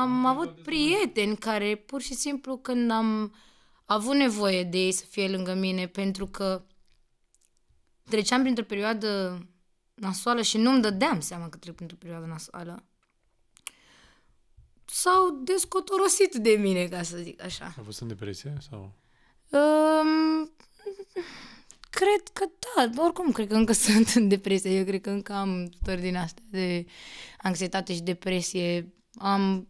am avut prieteni care pur și simplu când am avut nevoie de ei să fie lângă mine pentru că treceam printr-o perioadă nasoală și nu-mi dădeam seama că trec printr-o perioadă nasoală. S-au descotorosit de mine, ca să zic așa. A fost în depresie sau? Um, cred că da, oricum cred că încă sunt în depresie. Eu cred că încă am stări din astea de anxietate și depresie. Am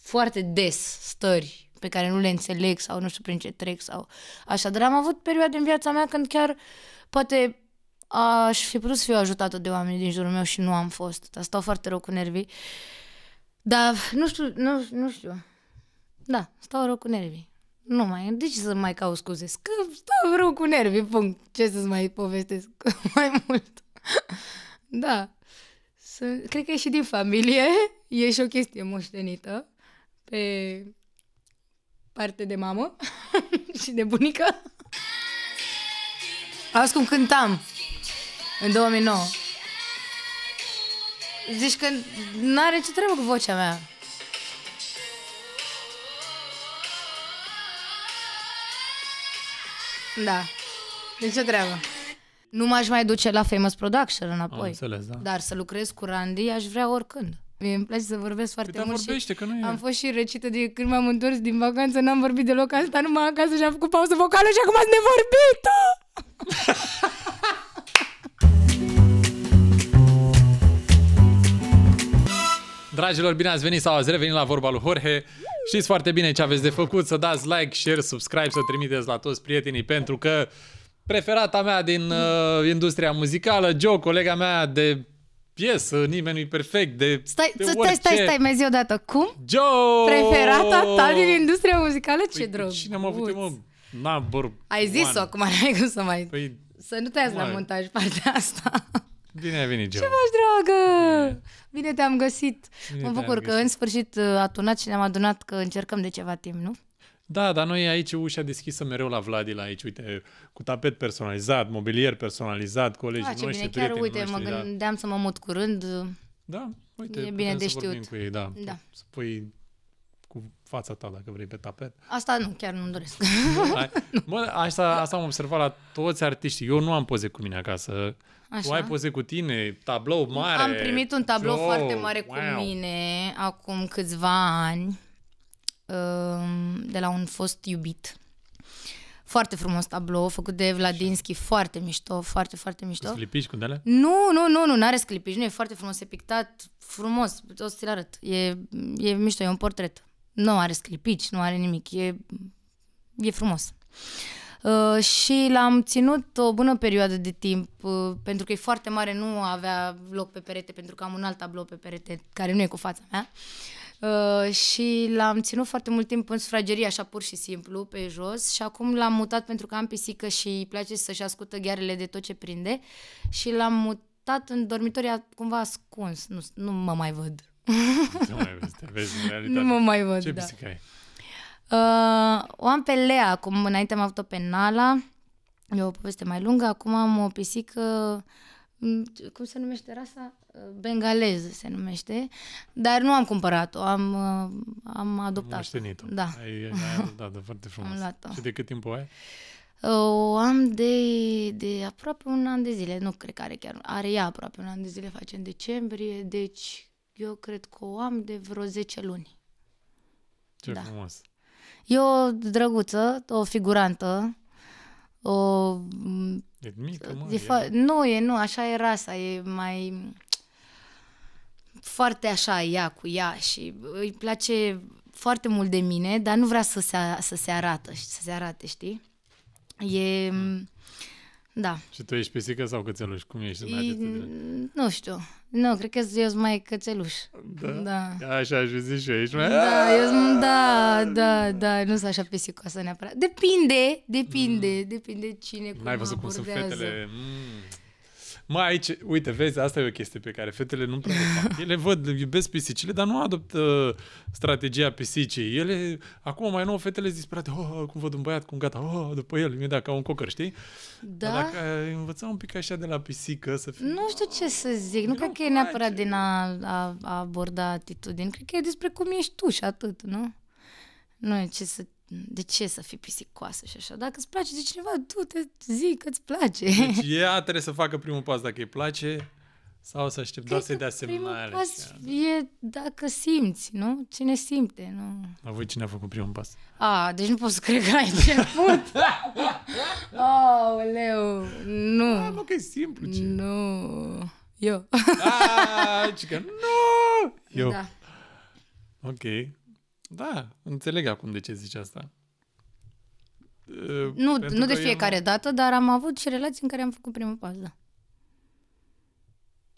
foarte des stări pe care nu le înțeleg sau nu știu prin ce trec sau așa. Dar am avut perioade în viața mea când chiar poate aș fi putut să fiu ajutată de oameni din jurul meu și nu am fost. Dar stau foarte rău cu nervii. Dar nu știu, nu, nu știu. Da, stau rău cu nervii. Nu mai, de ce să mai caut scuze? Că stau rău cu nervii, punct. Ce să-ți mai povestesc mai mult? da. Sunt, cred că e și din familie. E și o chestie moștenită pe parte de mamă și de bunică. Auzi cum cântam în 2009. Zici că n-are ce treabă cu vocea mea. Da. De ce treabă? Nu m-aș mai duce la Famous Production înapoi. Am înțeles, da. Dar să lucrez cu Randy aș vrea oricând. Mie îmi place să vorbesc foarte Câte păi da, mult vorbește, și că nu e. am fost și răcită de când m-am întors din vacanță, n-am vorbit deloc, am stat numai acasă și am făcut pauză vocală și acum ați nevorbit! Dragilor, bine ați venit sau ați revenit la vorba lui Jorge. Știți foarte bine ce aveți de făcut, să dați like, share, subscribe, să trimiteți la toți prietenii, pentru că preferata mea din uh, industria muzicală, Joe, colega mea de piesă, nimeni nu-i perfect de Stai, de stai, stai, stai, mai zi odată. Cum? Joe! Preferata ta din industria muzicală? Ce păi, drog. Cine am avut eu, mă? Number Ai zis-o acum, n-ai cum să mai... Păi, să nu te la montaj partea asta. Bine ai venit, Joe. Ce faci, dragă? Bine, Bine te-am găsit. Bine mă bucur că găsit. în sfârșit uh, a tunat și ne-am adunat că încercăm de ceva timp, nu? Da, dar noi aici ușa deschisă mereu la Vladi, la aici, uite, cu tapet personalizat, mobilier personalizat, colegii da, noștri, prieteni chiar, uite, noștri, mă gândeam da. să mă mut curând. Da, uite, e bine de știut. cu ei, da. da. Să pui cu fața ta, dacă vrei, pe tapet. Asta nu, chiar nu-mi doresc. Bă, asta, asta am observat la toți artiștii. Eu nu am poze cu mine acasă. Așa. Tu ai poze cu tine, tablou mare. Am primit un tablou show, foarte mare wow. cu mine acum câțiva ani Ehm, de la un fost iubit. Foarte frumos tablou, făcut de Vladinski, foarte mișto, foarte, foarte mișto. sclipici cu alea? Nu, nu, nu, nu, are sclipici, nu e foarte frumos, e pictat frumos, o să ți-l arăt. E, e mișto, e un portret. Nu are sclipici, nu are nimic, e, e frumos. Uh, și l-am ținut o bună perioadă de timp, uh, pentru că e foarte mare, nu avea loc pe perete, pentru că am un alt tablou pe perete, care nu e cu fața mea. Uh, Uh, și l-am ținut foarte mult timp în sufragerie, așa pur și simplu, pe jos și acum l-am mutat pentru că am pisică și îi place să-și ascultă ghearele de tot ce prinde și l-am mutat în dormitoria cumva ascuns, nu, nu mă mai văd. Nu mai vezi, te vezi în realitate. Nu mă mai văd, Ce da. pisică ai? Uh, o am pe Lea acum, înainte am avut-o pe Nala, e o poveste mai lungă, acum am o pisică, mm, cum se numește rasa? bengaleză se numește, dar nu am cumpărat-o, am, uh, am adoptat-o. Moștenit-o. Da. Ai, ai adoptat da, foarte frumos. Am luat-o. Și de cât timp o ai? O am de, de aproape un an de zile, nu cred că are chiar, are ea aproape un an de zile, face în decembrie, deci eu cred că o am de vreo 10 luni. Ce da. frumos! E o drăguță, o figurantă, o... E mică, mă, e... Fa- nu, e nu, așa e rasa, e mai foarte așa ea cu ea și îi place foarte mult de mine, dar nu vrea să se, să se arată, să se arate, știi? E... Ah. Mm, da. Și tu ești pisică sau cățeluș? Cum ești în atitudine? Mm, nu știu. Nu, cred că eu sunt mai cățeluș. Da? da. Așa aș zis și eu, ești mai... Da, eu sunt, da, da, da, nu sunt așa pisicoasă neapărat. Depinde, depinde, mm. depinde cine, cum N-ai văzut cum sunt fetele... Mm. Mai aici, uite, vezi, asta e o chestie pe care fetele nu prea fac. Ele văd, iubesc pisicile, dar nu adoptă uh, strategia pisicii. Ele, acum mai nou, fetele zic, frate, oh, oh, cum văd un băiat, cum gata, oh, oh după el, mi-e mi-e ca un cocăr, știi? Da. Dar dacă învăța un pic așa de la pisică să fie... Nu știu ce să zic, nu cred că e neapărat din a, a, a aborda atitudini, cred că e despre cum ești tu și atât, nu? Nu e ce să de ce să fii pisicoasă și așa. Dacă îți place de cineva, tu te zic că îți place. Deci ea trebuie să facă primul pas dacă îi place sau să aștept doar să-i dea semnale. pas da. e dacă simți, nu? Cine simte, nu? A voi cine a făcut primul pas? A, deci nu pot să cred că ai început. Aoleu, nu. A, mă, că e simplu, ce? Nu, eu. a, că nu, eu. Da. Ok. Da, înțeleg acum de ce zici asta. Nu, nu de fiecare am... dată, dar am avut și relații în care am făcut primul pas, da.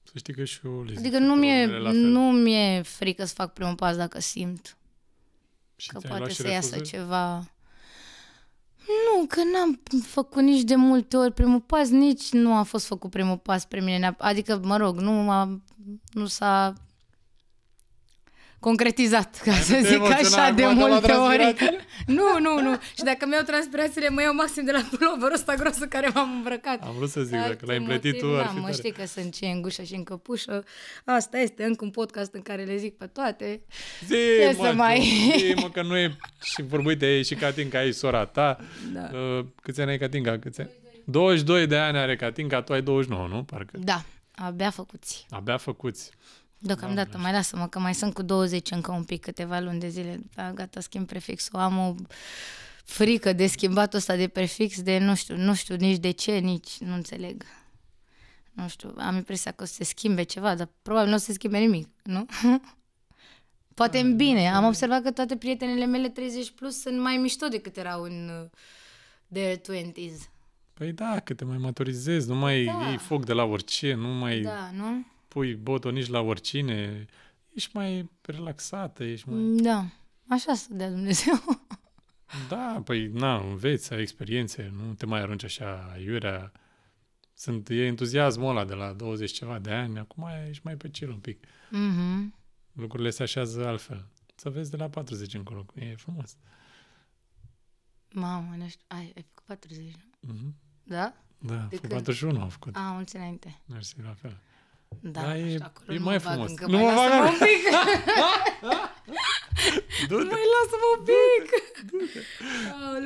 Să știi că și eu le Adică nu mi-e, nu mi-e frică să fac primul pas dacă simt și că poate să iasă ceva. Nu, că n-am făcut nici de multe ori primul pas, nici nu a fost făcut primul pas pe mine. Adică, mă rog, nu, a, nu s-a concretizat, ca să zic așa, de multe ori. Nu, nu, nu. Și dacă mi-au transpirațiile, mă iau maxim de la puloverul ăsta grosul care m-am îmbrăcat. Am vrut să zic, Alt dacă l-ai împletit tu, ar fi mă, știi că sunt și în gușă și în căpușă. Asta este încă un podcast în care le zic pe toate. Zi, mă, să mai... zi, mă, că nu e... Și vorbui de și Catinca, e sora ta. Da. Uh, câți ani ai Catinca? Câți ani? 22 de ani are Catinca, tu ai 29, nu? Parcă. Da, abia făcuți. Abia făcuți. Deocamdată mai lasă-mă că mai sunt cu 20 încă un pic, câteva luni de zile. Da, gata, schimb prefixul. Am o frică de schimbatul ăsta de prefix de nu știu, nu știu nici de ce, nici nu înțeleg. Nu știu, am impresia că o să se schimbe ceva, dar probabil nu o să se schimbe nimic, nu? Poate ah, în bine. Am observat că toate prietenele mele 30 plus sunt mai mișto decât erau în de 20s. Păi da, că te mai maturizezi, nu mai da. iei foc de la orice, nu mai... Da, nu? pui nici la oricine, ești mai relaxată, ești mai... Da, așa să dea Dumnezeu. Da, păi, na, înveți, ai experiențe, nu te mai arunci așa, iurea. Sunt, e entuziasmul ăla de la 20 ceva de ani, acum ești mai pe cel un pic. Mm-hmm. Lucrurile se așează altfel. Să vezi de la 40 încolo, e frumos. Mamă, nu știu, ai, ai făcut 40, nu? Mm-hmm. Da? Da, de făcut când? 41 am făcut. A, ah, mulți înainte. Mersi, la fel. Da, da e, e mai frumos. nu mă bag un pic. Mai lasă-mă un pic.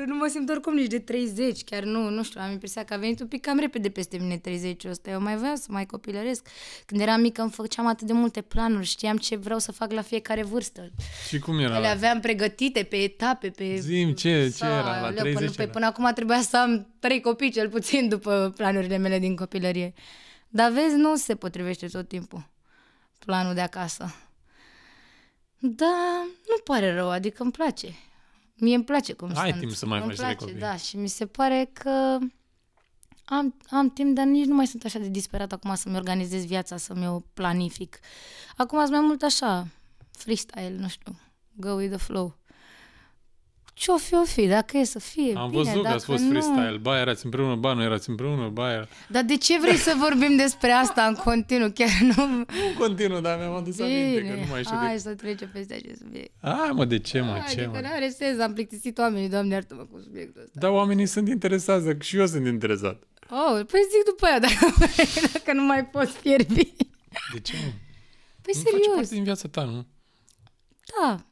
nu mă simt oricum nici de 30, chiar nu, nu știu, am impresia că a venit un pic cam repede peste mine 30 ăsta. Eu mai vreau să mai copilăresc. Când eram mică îmi făceam atât de multe planuri, știam ce vreau să fac la fiecare vârstă. Și cum era? Le aveam pregătite pe etape, pe... Zim, ce, ce era la 30 până, era. până acum trebuia să am trei copii cel puțin după planurile mele din copilărie. Dar vezi, nu se potrivește tot timpul planul de acasă. Da, nu pare rău, adică îmi place. Mie îmi place cum Ai sunt. timp să mai îmi faci place, copii. Da, și mi se pare că am, am timp, dar nici nu mai sunt așa de disperat acum să-mi organizez viața, să-mi o planific. Acum sunt mai mult așa, freestyle, nu știu, go with the flow ce o fi, o fi, dacă e să fie Am bine, văzut că ați fost nu... freestyle, ba erați împreună, ba nu erați împreună, ba era... Dar de ce vrei să vorbim despre asta în continuu? Chiar nu... Nu în continuu, dar mi-am adus bine. aminte că nu mai știu Hai de... să trecem peste acest subiect. Hai mă, de ce mă, Hai, ce adică mă? are sens, am plictisit oamenii, doamne iartă-mă cu subiectul ăsta. Dar oamenii sunt interesați, dacă și eu sunt interesat. Oh, păi zic după aia, dacă, dacă nu mai poți fierbi. De ce mă? Păi nu serios. Face parte din viața ta, nu? Da,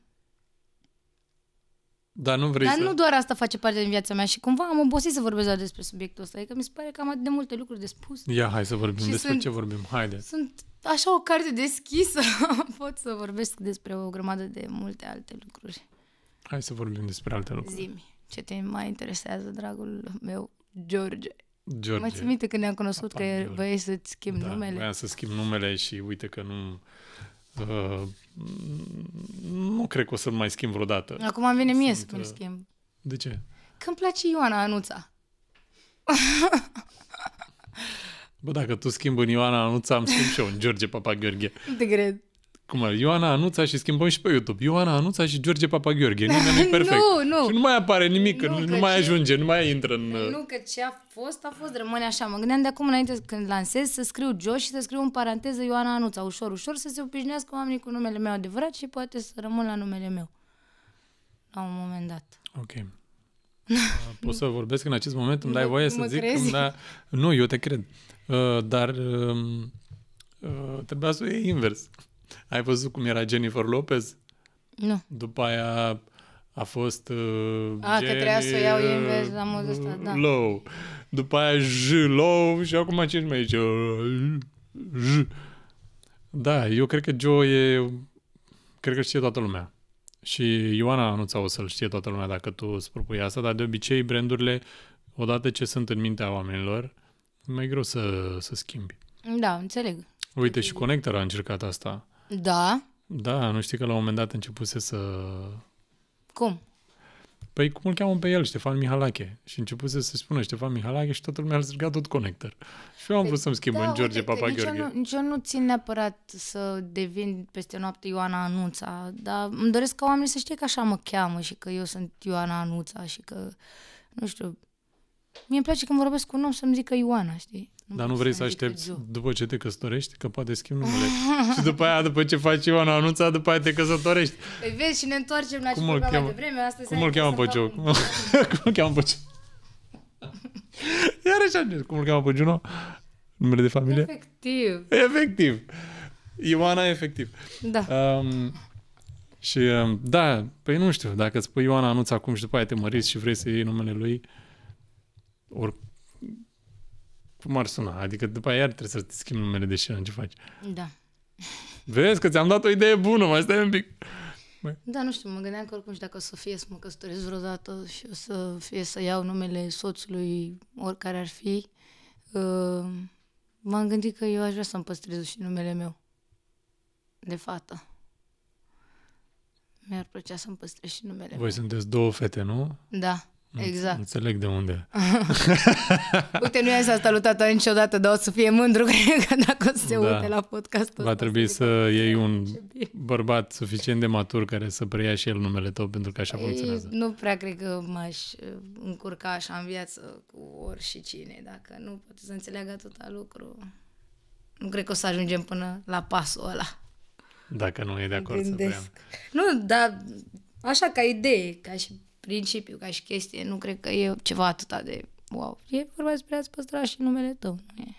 dar nu vrei Dar să... nu doar asta face parte din viața mea și cumva am obosit să vorbesc doar despre subiectul ăsta. Adică mi se pare că am atât de multe lucruri de spus. Ia, hai să vorbim și despre sunt, ce vorbim. Haide. Sunt așa o carte deschisă. Pot să vorbesc despre o grămadă de multe alte lucruri. Hai să vorbim despre alte lucruri. Zimi, ce te mai interesează, dragul meu, George? George. Mă țin minte că ne-am cunoscut Apa, că George. să-ți schimb da, numele. Voiam să schimb numele și uite că nu... Uh, nu cred că o să-l mai schimb vreodată. Acum vine mie Sunt, să mă uh, schimb. De ce? Că îmi place Ioana Anuța. Bă, dacă tu schimbi în Ioana Anuța, am schimb și eu în George papa Gheorghe. Te cred cum ar, Ioana Anuța și schimbăm și pe YouTube. Ioana Anuța și George Papagheorghe. Nimeni nu perfect. nu, nu. Și nu mai apare nimic, nu, nu, nu mai ce... ajunge, nu mai intră în... Nu, că ce a fost, a fost, rămâne așa. Mă gândeam de acum înainte când lansez să scriu Josh și să scriu în paranteză Ioana Anuța, ușor, ușor, să se obișnuiască oamenii cu numele meu adevărat și poate să rămân la numele meu. La un moment dat. Ok. Pot să vorbesc în acest moment? Îmi dai voie să zic? Crezi? Da... Nu, eu te cred. Uh, dar uh, uh, trebuia să o iei invers. Ai văzut cum era Jennifer Lopez? Nu. După aia a fost uh, A, Jenny, că trebuia să o iau uh, invers la modul ăsta, da. Low. După aia J, low și acum ce mai zice? J. Da, eu cred că Joe e... Cred că știe toată lumea. Și Ioana anunța o să-l știe toată lumea dacă tu îți propui asta, dar de obicei brandurile, odată ce sunt în mintea oamenilor, e mai greu să, să schimbi. Da, înțeleg. Uite, și Connector a încercat asta. Da. Da, nu știi că la un moment dat începuse să... Cum? Păi cum îl cheamă pe el, Ștefan Mihalache? Și începuse să spună Ștefan Mihalache și toată lumea a zis tot connector. Și eu am păi vrut să-mi schimb da, în George uite, Papa nici Eu nu, nici eu nu țin neapărat să devin peste noapte Ioana Anuța, dar îmi doresc ca oamenii să știe că așa mă cheamă și că eu sunt Ioana Anuța și că, nu știu, mie îmi place când vorbesc cu un om să-mi zică Ioana, știi? Nu Dar nu vrei să aștepți eu. după ce te căsătorești? Că poate schimb numele. și după aia, după ce faci Ioana anunța, după aia te căsătorești. Păi vezi și ne întoarcem la cum ce cheamă? de vreme. Astăzi cum îl cheamă pe Joe? Cum îl cheamă pe Joe? Iar așa, cum îl cheamă pe Juno? Numele de familie? Efectiv. Efectiv. Ioana efectiv. Da. Um, și da, păi nu știu, dacă îți pui Ioana anunța acum și după aia te măriți și vrei să iei numele lui, oricum cum ar suna? Adică după aia iar trebuie să ți schimbi numele de scenă, ce faci? Da. Vezi că ți-am dat o idee bună, mai stai un pic. Da, nu știu, mă gândeam că oricum și dacă o să fie să mă căsătoresc vreodată și o să fie să iau numele soțului, oricare ar fi, uh, m-am gândit că eu aș vrea să-mi păstrez și numele meu de fată. Mi-ar plăcea să-mi păstrez și numele Voi meu. sunteți două fete, nu? Da. Exact. Înțeleg de unde. Uite, nu i-am salutat niciodată, dar o să fie mândru, că dacă o să se da. uite la podcast. Va trebui să iei un bărbat suficient de matur care să preia și el numele tău, pentru că așa funcționează. Nu prea cred că m-aș uh, încurca așa în viață cu ori și cine, dacă nu pot să înțeleagă tot lucru. Nu cred că o să ajungem până la pasul ăla. Dacă nu e de acord Gândesc. să pream. Nu, dar așa ca idee, ca și principiu, ca și chestie, nu cred că e ceva atât de wow. E vorba despre a-ți păstra și numele tău. Nu e.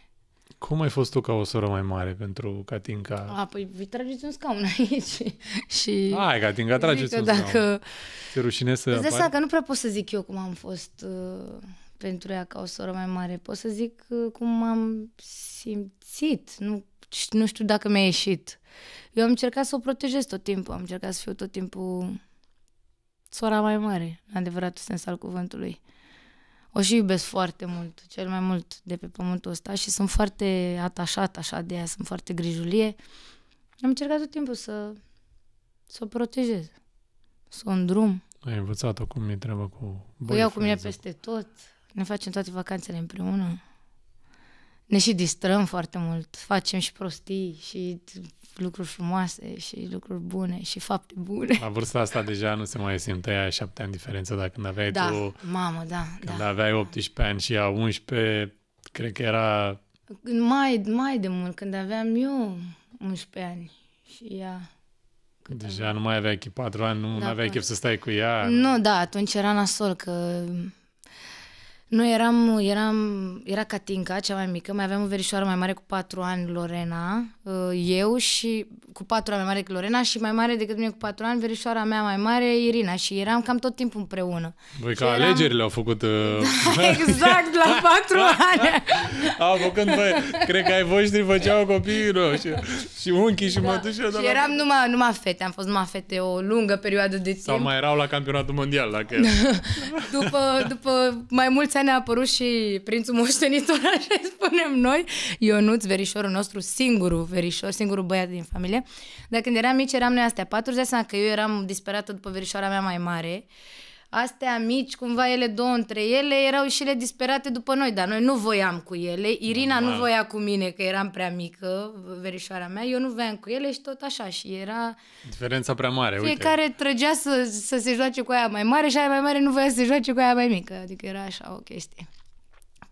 Cum ai fost tu ca o soră mai mare pentru Catinca? A, păi vi trageți un scaun aici și... Hai, Catinca, trageți un dacă... scaun. Ți rușine să apare? dai că nu prea pot să zic eu cum am fost uh, pentru ea ca o soră mai mare. Pot să zic uh, cum am simțit. Nu, nu știu dacă mi-a ieșit. Eu am încercat să o protejez tot timpul. Am încercat să fiu tot timpul sora mai mare, în adevăratul sens al cuvântului. O și iubesc foarte mult, cel mai mult de pe pământul ăsta și sunt foarte atașat așa de ea, sunt foarte grijulie. Am încercat tot timpul să, să o protejez, să o îndrum. Ai învățat-o cum e treaba cu O iau cu mine peste tot, ne facem toate vacanțele împreună ne și distrăm foarte mult, facem și prostii și lucruri frumoase și lucruri bune și fapte bune. La vârsta asta deja nu se mai simte aia șapte ani diferență, dacă când aveai da, tu... mamă, da. Când da. aveai 18 ani și a 11, cred că era... Mai, mai de mult, când aveam eu 11 ani și ea... Cât deja am... nu mai aveai 4 ani, nu da, aveai chef să stai cu ea. Nu, da, atunci era nasol că noi eram, eram, era Catinca, cea mai mică, mai aveam o verișoară mai mare cu patru ani, Lorena, uh, eu și cu patru ani mai mare decât Lorena și mai mare decât mine cu patru ani, verișoara mea mai mare, Irina și eram cam tot timpul împreună. Voi ca eram... alegerile au făcut... Uh... Da, exact, la patru ani! au făcut, băi, cred că ai voștri făceau copiii no, și, și unchii și da. mătușă. Și eram la... numai, numai fete, am fost numai fete o lungă perioadă de timp. Sau mai erau la campionatul mondial, dacă... după, după mai mulți ani ne-a apărut și prințul moștenitor, așa spunem noi, Ionuț, verișorul nostru, singurul verișor, singurul băiat din familie. Dar când eram mici, eram noi astea patru, de că eu eram disperată după verișoara mea mai mare astea mici, cumva ele două între ele, erau și ele disperate după noi, dar noi nu voiam cu ele. Irina Normal. nu voia cu mine, că eram prea mică, verișoara mea, eu nu voiam cu ele și tot așa. Și era... Diferența prea mare, Fiecare uite. trăgea să, să se joace cu aia mai mare și aia mai mare nu voia să se joace cu aia mai mică. Adică era așa o chestie.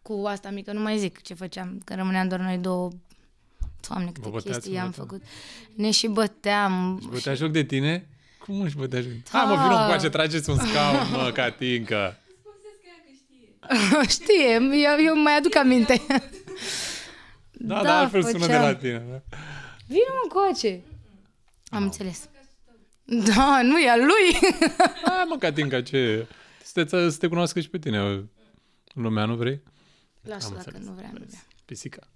Cu asta mică nu mai zic ce făceam, că rămâneam doar noi două Doamne, câte chestii am făcut. Da. Ne și băteam. Și și... joc de tine? Cum își bă de ajung? Hai mă, vină cu ce trageți un scaun, mă, Catincă. Știe, eu, eu mai aduc aminte. Da, da, dar altfel sună de la tine. Da? Vină mă încoace. Am înțeles. Da, nu e al lui. Hai mă, Catinca, ce... Să te, să te cunoască și pe tine. Lumea nu vrei? Lasă dacă înțeles, nu vrea, nu vrea. Pisica.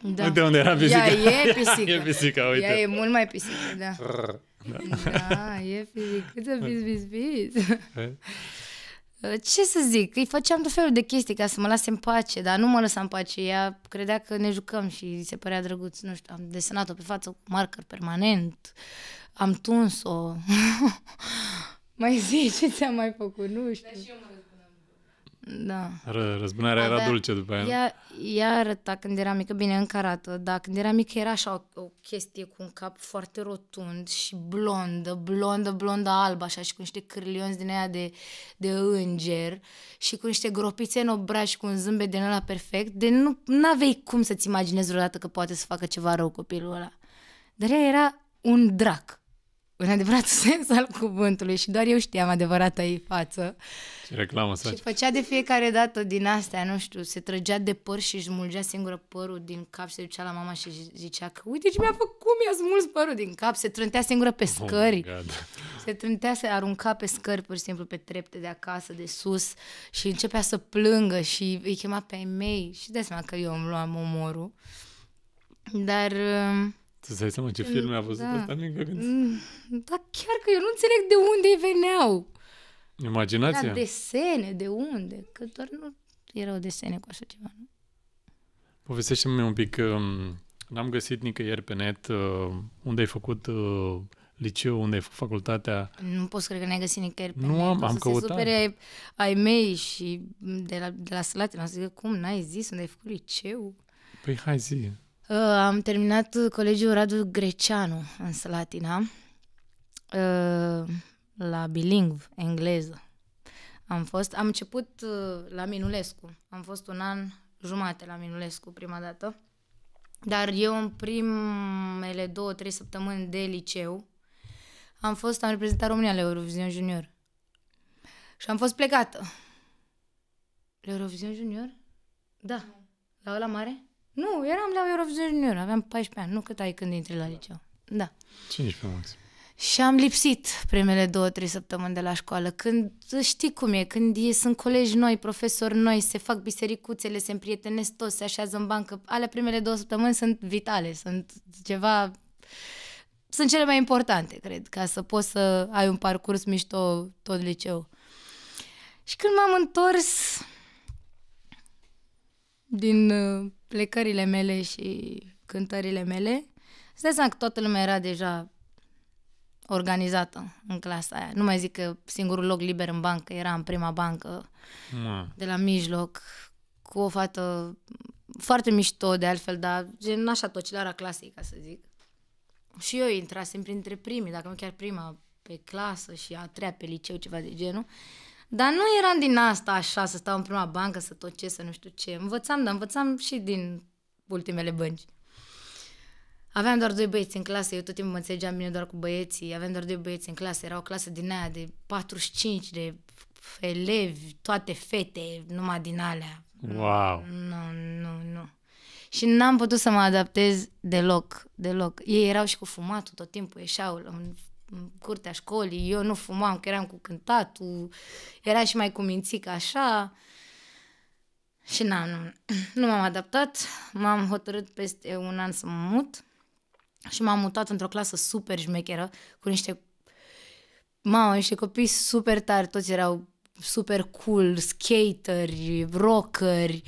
Da. Uite unde era pisica? Ea e pisica. Ea e pisica, uite. Ea e mult mai pisică, da. Da, fizic. Cât să vis, vis, vis. Ce să zic, îi făceam tot felul de chestii ca să mă lase în pace, dar nu mă lăsa în pace. Ea credea că ne jucăm și îi se părea drăguț. Nu știu, am desenat-o pe față cu marker permanent, am tuns-o. mai zici ce ți-am mai făcut, nu știu. Dar și eu mă da. Ră, răzbunarea era dulce după aia. Ea, ea arăta când era mică, bine, încă arată, dar când era mică era așa o, o chestie cu un cap foarte rotund și blondă, blondă, blondă albă, așa, și cu niște cârlionzi din aia de, de înger și cu niște gropițe în obraj și cu un zâmbet din ăla perfect, de nu avei cum să-ți imaginezi vreodată că poate să facă ceva rău copilul ăla. Dar ea era un drac în adevărat sens al cuvântului și doar eu știam adevărata ei față. Ce reclamă să Și făcea de fiecare dată din astea, nu știu, se trăgea de păr și își mulgea singură părul din cap și se ducea la mama și zicea că uite ce mi-a făcut, cum mi-a smuls părul din cap, se trântea singură pe oh scări. Oh se trântea, se arunca pe scări, pur și simplu, pe trepte de acasă, de sus și începea să plângă și îi chema pe ei mei și de seama că eu îmi luam omorul. Dar... Uh, tu să dai seama ce filme a văzut da. asta? Nu când... Da, chiar că eu nu înțeleg de unde îi veneau. Imaginația? Da, desene, de unde? Că doar nu erau desene cu așa ceva, nu? Povestește-mi un pic, um, n-am găsit nicăieri pe net uh, unde ai făcut uh, liceu, unde ai făcut facultatea. Nu pot să cred că n-ai găsit nicăieri pe nu net. am, am să căutat. Să supere ai, ai mei și de la, de la Slatina, să zic, cum n-ai zis unde ai făcut liceu? Păi hai zi. Uh, am terminat colegiul Radu Greceanu în Slatina, uh, la bilingv, engleză. Am fost, am început uh, la Minulescu. Am fost un an jumate la Minulescu prima dată. Dar eu în primele două, trei săptămâni de liceu am fost, am reprezentat România la Eurovision Junior. Și am fost plecată. La Eurovision Junior? Da. La ăla mare? Nu, eram la Eurovision Junior, aveam 14 ani. Nu cât ai când intri la liceu. Da. 15 ani. Și am lipsit primele două, trei săptămâni de la școală. Când știi cum e, când e, sunt colegi noi, profesori noi, se fac bisericuțele, se împrietenesc toți, se așează în bancă. Ale primele două săptămâni sunt vitale, sunt ceva... Sunt cele mai importante, cred, ca să poți să ai un parcurs mișto tot liceu. Și când m-am întors din uh, plecările mele și cântările mele, îți dai seama că toată lumea era deja organizată în clasa aia. Nu mai zic că singurul loc liber în bancă era în prima bancă, Ma. de la mijloc, cu o fată foarte mișto de altfel, dar gen așa tocilara clasei, ca să zic. Și eu intrasem printre primii, dacă nu chiar prima pe clasă și a treia pe liceu, ceva de genul. Dar nu eram din asta așa, să stau în prima bancă, să tot ce, să nu știu ce. Învățam, dar învățam și din ultimele bănci. Aveam doar doi băieți în clasă, eu tot timpul mă înțelegeam bine doar cu băieții, aveam doar doi băieți în clasă, era o clasă din aia de 45 de elevi, toate fete, numai din alea. Wow! Nu, nu, nu. Și n-am putut să mă adaptez deloc, deloc. Ei erau și cu fumatul tot timpul, ieșeau în în curtea școlii, eu nu fumam, că eram cu cântatul, era și mai cu mințic așa. Și na, nu, nu m-am adaptat, m-am hotărât peste un an să mă mut și m-am mutat într-o clasă super șmecheră cu niște Mamă, niște copii super tari, toți erau super cool, skateri, rockeri.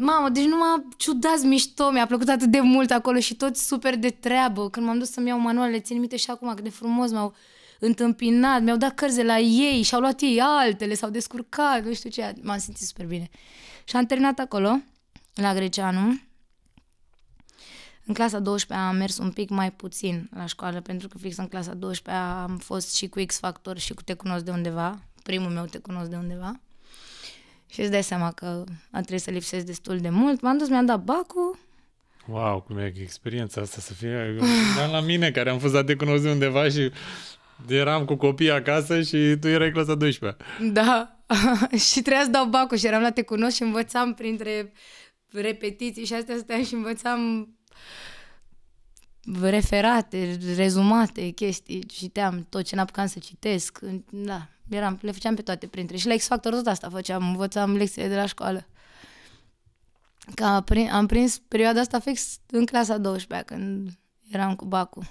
Mamă, deci nu m-a ciudat mișto, mi-a plăcut atât de mult acolo și toți super de treabă. Când m-am dus să-mi iau manualele, țin minte și acum cât de frumos m-au întâmpinat, mi-au dat cărze la ei și au luat ei altele, s-au descurcat, nu știu ce, m-am simțit super bine. Și am terminat acolo, la Greceanu. În clasa 12 am mers un pic mai puțin la școală, pentru că fix în clasa 12 am fost și cu X Factor și cu Te Cunosc de undeva, primul meu te cunosc de undeva. Și îți dai seama că a trebuit să lipsesc destul de mult. M-am dus, mi-am dat bacul. Wow, cum e experiența asta să fie... Dar la mine, care am fost cunosc de undeva și eram cu copii acasă și tu erai clasa 12. Da, și trebuia să dau bacul și eram la te cunosc și învățam printre repetiții și astea stăteam și învățam referate, rezumate, chestii, citeam tot ce n-apucam să citesc, da, Eram, le făceam pe toate printre. Și la X Factor tot asta făceam, învățam lecțiile de la școală. Că am prins, perioada asta fix în clasa 12 când eram cu Bacu.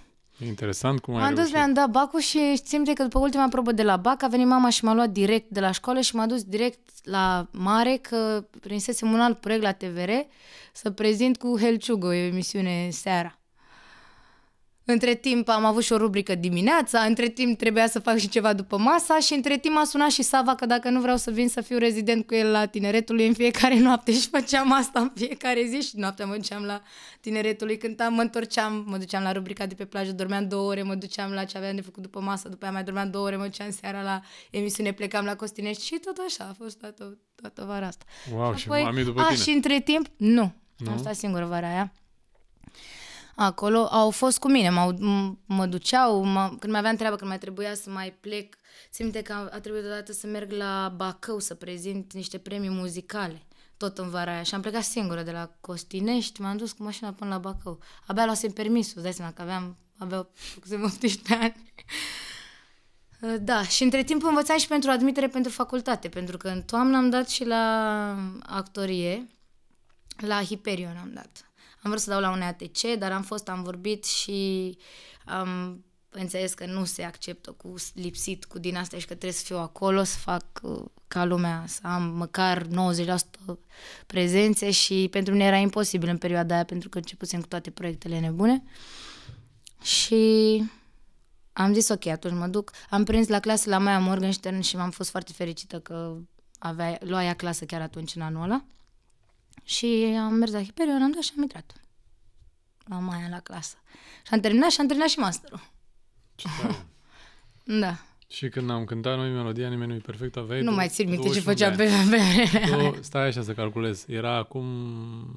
Interesant cum ai M-am dus, mi am dat Bacu și simte că după ultima probă de la bac a venit mama și m-a luat direct de la școală și m-a dus direct la mare că prinsesem un alt proiect la TVR să prezint cu Helciugo, o emisiune seara. Între timp am avut și o rubrică dimineața, între timp trebuia să fac și ceva după masa și între timp a sunat și Sava că dacă nu vreau să vin să fiu rezident cu el la tineretul în fiecare noapte și făceam asta în fiecare zi și noaptea mă duceam la tineretului, cântam, mă întorceam, mă duceam la rubrica de pe plajă, dormeam două ore, mă duceam la ce aveam de făcut după masa după aia mai dormeam două ore, mă duceam seara la emisiune, plecam la Costinești și tot așa a fost toată, toată vara asta. Wow, și, apoi, și mami după a, tine. și între timp, nu, nu? am stat singură vara aia acolo au fost cu mine, m-au, mă duceau, m- când mai aveam treabă, când mai trebuia să mai plec, simte că a trebuit odată să merg la Bacău să prezint niște premii muzicale, tot în vara aia. Și am plecat singură de la Costinești, m-am dus cu mașina până la Bacău. Abia luasem permisul, îți dai seama că aveam, abia 18 ani. Da, și între timp învățam și pentru admitere pentru facultate, pentru că în toamnă am dat și la actorie, la Hiperion am dat. Am vrut să dau la un ATC, dar am fost, am vorbit și am înțeles că nu se acceptă cu lipsit cu din asta și că trebuie să fiu acolo, să fac uh, ca lumea, să am măcar 90% prezențe și pentru mine era imposibil în perioada aia pentru că începusem cu toate proiectele nebune. Și am zis ok, atunci mă duc. Am prins la clasă la Maia Morgenstern și m-am fost foarte fericită că avea, lua ea clasă chiar atunci în anul ăla. Și am mers la Hiperion, am dat și am intrat. La Maia, la clasă. Și am terminat și am terminat și masterul. Ce Da. Și când am cântat noi melodia, nimeni nu i perfect, aveai Nu mai țin minte ce făceam pe, pe... Stai așa să calculez. Era acum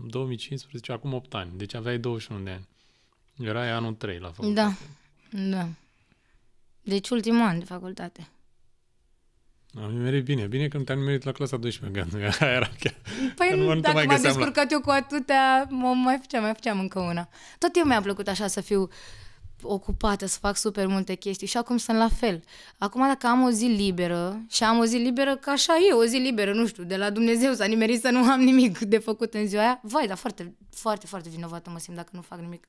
2015, acum 8 ani. Deci aveai 21 de ani. Era anul 3 la facultate. Da, da. Deci ultimul an de facultate. Am nimerit bine. Bine că nu te-am nimerit la clasa 12, că aia era chiar. Păi nu, dacă m-am descurcat la... eu cu atâtea, mă mai făceam, mai făceam încă una. Tot eu mi-a plăcut așa să fiu ocupată, să fac super multe chestii și acum sunt la fel. Acum dacă am o zi liberă și am o zi liberă ca așa e, o zi liberă, nu știu, de la Dumnezeu s-a nimerit să nu am nimic de făcut în ziua aia, vai, dar foarte, foarte, foarte vinovată mă simt dacă nu fac nimic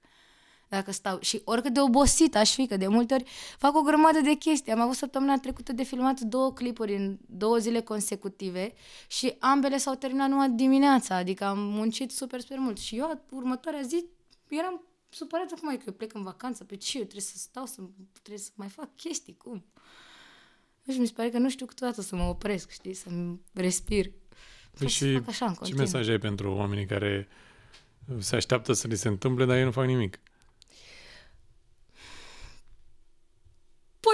dacă stau. Și oricât de obosit aș fi, că de multe ori fac o grămadă de chestii. Am avut săptămâna trecută de filmat două clipuri în două zile consecutive și ambele s-au terminat numai dimineața, adică am muncit super, super mult. Și eu următoarea zi eram supărată cum e că eu plec în vacanță, pe ce eu trebuie să stau, să, trebuie să mai fac chestii, cum? Nu deci știu, mi se pare că nu știu câteodată să mă opresc, știi, să-mi respir. Păi și fac așa în ce mesaj ai pentru oamenii care se așteaptă să li se întâmple, dar ei nu fac nimic?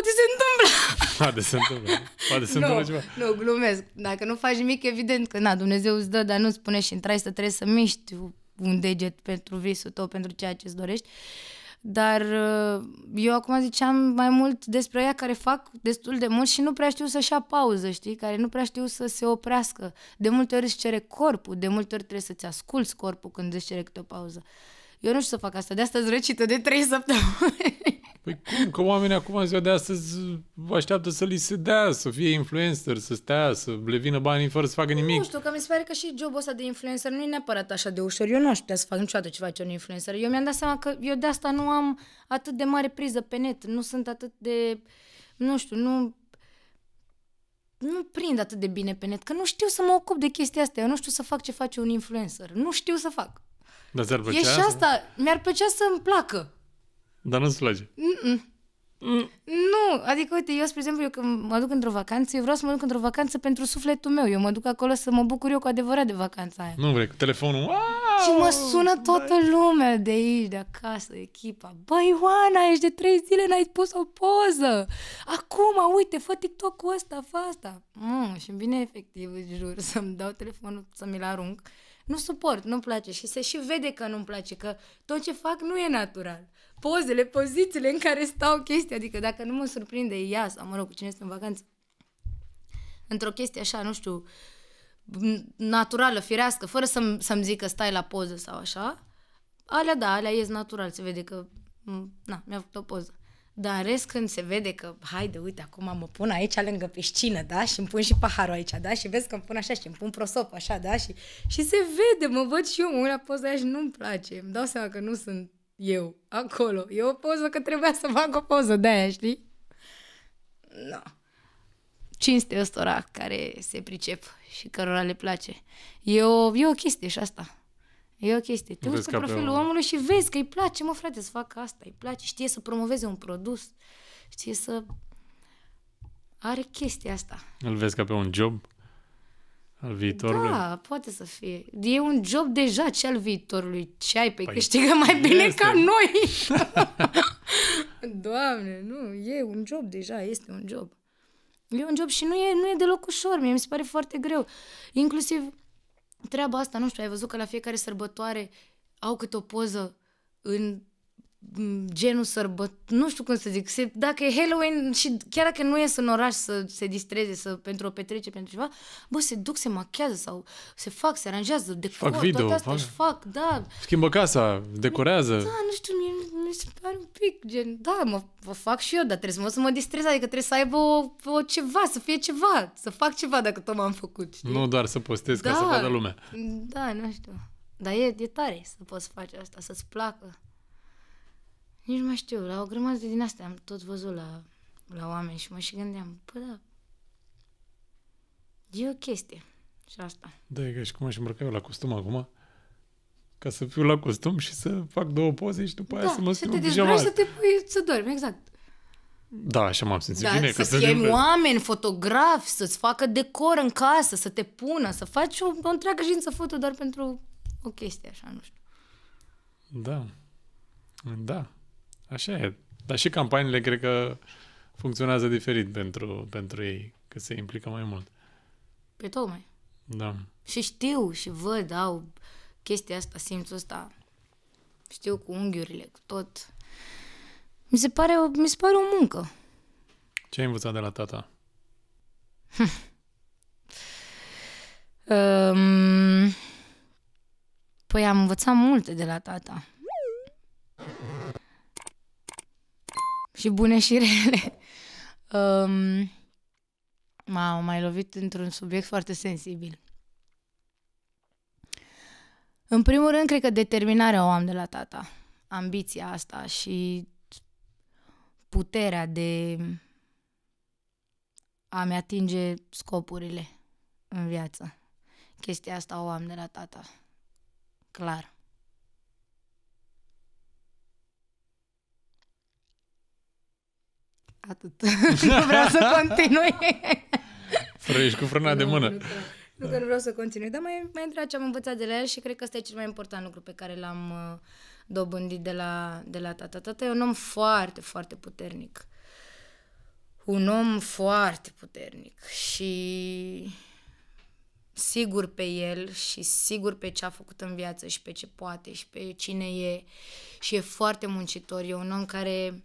poate se întâmplă. Poate se întâmplă. Poate se întâmplă ceva. Nu, glumesc. Dacă nu faci nimic, evident că na, Dumnezeu îți dă, dar nu spune și în să trebuie să miști un deget pentru visul tău, pentru ceea ce îți dorești. Dar uh, eu acum ziceam mai mult despre ea care fac destul de mult și nu prea știu să-și ia pauză, știi? Care nu prea știu să se oprească. De multe ori îți cere corpul, de multe ori trebuie să-ți asculți corpul când îți cere câte o pauză. Uh, eu nu știu să fac asta, de astăzi răcită de trei săptămâni. Păi cum? Că oamenii acum în ziua de astăzi așteaptă să li se dea, să fie influencer, să stea, să le vină banii fără să facă nimic. Nu știu, că mi se pare că și jobul ăsta de influencer nu e neapărat așa de ușor. Eu nu aș putea să fac niciodată ceva ce un influencer. Eu mi-am dat seama că eu de asta nu am atât de mare priză pe net. Nu sunt atât de... Nu știu, nu nu prind atât de bine pe net, că nu știu să mă ocup de chestia asta, eu nu știu să fac ce face un influencer, nu știu să fac. Dar ți-ar plăcea? E și asta. Mi-ar plăcea să-mi placă. Dar nu-ți place? Mm-mm. Mm. Nu, adică uite, eu, spre exemplu, eu când mă duc într-o vacanță, eu vreau să mă duc într-o vacanță pentru sufletul meu. Eu mă duc acolo să mă bucur eu cu adevărat de vacanța aia. Nu vrei, cu telefonul. Wow, și mă sună toată lumea de aici, de acasă, echipa. Băi, Ioana, ești de trei zile, n-ai pus o poză. Acum, uite, fă tiktok cu ăsta, fă asta. Mm, și bine, efectiv, jur, să-mi dau telefonul, să mi-l arunc. Uh, nu suport, nu-mi place și se și vede că nu-mi place, că tot ce fac nu e natural. Pozele, pozițiile în care stau chestia, adică dacă nu mă surprinde ea sau, mă rog, cu cine sunt în vacanță, într-o chestie așa, nu știu, naturală, firească, fără să-mi, să-mi zică stai la poză sau așa, alea da, alea ies natural, se vede că, na, mi-a făcut o poză. Dar în rest, când se vede că, haide, uite, acum mă pun aici lângă piscină, da? Și îmi pun și paharul aici, da? Și vezi că îmi pun așa și îmi pun prosop, așa, da? Și, și se vede, mă văd și eu, una poza aia și nu-mi place. Îmi dau seama că nu sunt eu acolo. E o poză că trebuia să fac o poză de aia, știi? Nu. No. Cinste ăstora care se pricep și cărora le place. E o, e o chestie și asta. E o chestie. Te uiți pe profilul omului și vezi că îi place, mă frate, să facă asta, îi place, știe să promoveze un produs, știe să... Are chestia asta. Îl vezi ca pe un job? Al viitorului? Da, poate să fie. E un job deja ce al viitorului. Ce ai pe păi câștigă mai bine este. ca noi? Doamne, nu, e un job deja, este un job. E un job și nu e, nu e deloc ușor, mie mi se pare foarte greu. Inclusiv treaba asta, nu știu, ai văzut că la fiecare sărbătoare au câte o poză în genul sărbăt... Nu știu cum să zic. Se, dacă e Halloween și chiar dacă nu ies în oraș să se distreze să, pentru o petrece, pentru ceva, bă, se duc, se machează sau se fac, se aranjează, decor, fac video, toate astea fac... își fac, da. Schimbă casa, decorează. Da, nu știu, mi, mi se pare un pic gen... Da, mă, mă fac și eu, dar trebuie să mă distrez, adică trebuie să aibă o, o ceva, să fie ceva, să fac ceva dacă tot m-am făcut. Știi? Nu doar să postez da, ca să da. vadă lumea. Da, nu știu. Dar e, e tare să poți face asta, să-ți placă. Nici nu mai știu, la o grămadă din astea am tot văzut la, la oameni și mă și gândeam, bă, da, e o chestie și asta. Da, e ca și cum aș îmbrăca eu la costum acum, ca să fiu la costum și să fac două poze și după da, aia să mă să te dezbraci, să te pui, să dormi, exact. Da, așa m-am simțit da, bine. Să, să fie oameni, fotografi, să-ți facă decor în casă, să te pună, să faci o, o întreagă ședință foto doar pentru o chestie așa, nu știu. Da. Da. Așa e. Dar și campaniile cred că funcționează diferit pentru, pentru ei, că se implică mai mult. Pe tocmai. Da. Și știu și văd, au chestia asta, simțul ăsta. Știu cu unghiurile, cu tot. Mi se pare, o, mi se pare o muncă. Ce ai învățat de la tata? um, păi am învățat multe de la tata și bune și rele. Um, m-am mai lovit într-un subiect foarte sensibil. În primul rând, cred că determinarea o am de la tata. Ambiția asta și puterea de a-mi atinge scopurile în viață. Chestia asta o am de la tata. Clar. Atât. nu vreau să continui. Frăiești cu frâna nu, de mână. Nu, că, nu că nu vreau să continui, dar mai, mai întreba ce am învățat de la el și cred că ăsta e cel mai important lucru pe care l-am uh, dobândit de la, de la tata. Tata e un om foarte, foarte puternic. Un om foarte puternic și sigur pe el și sigur pe ce a făcut în viață și pe ce poate și pe cine e și e foarte muncitor. E un om care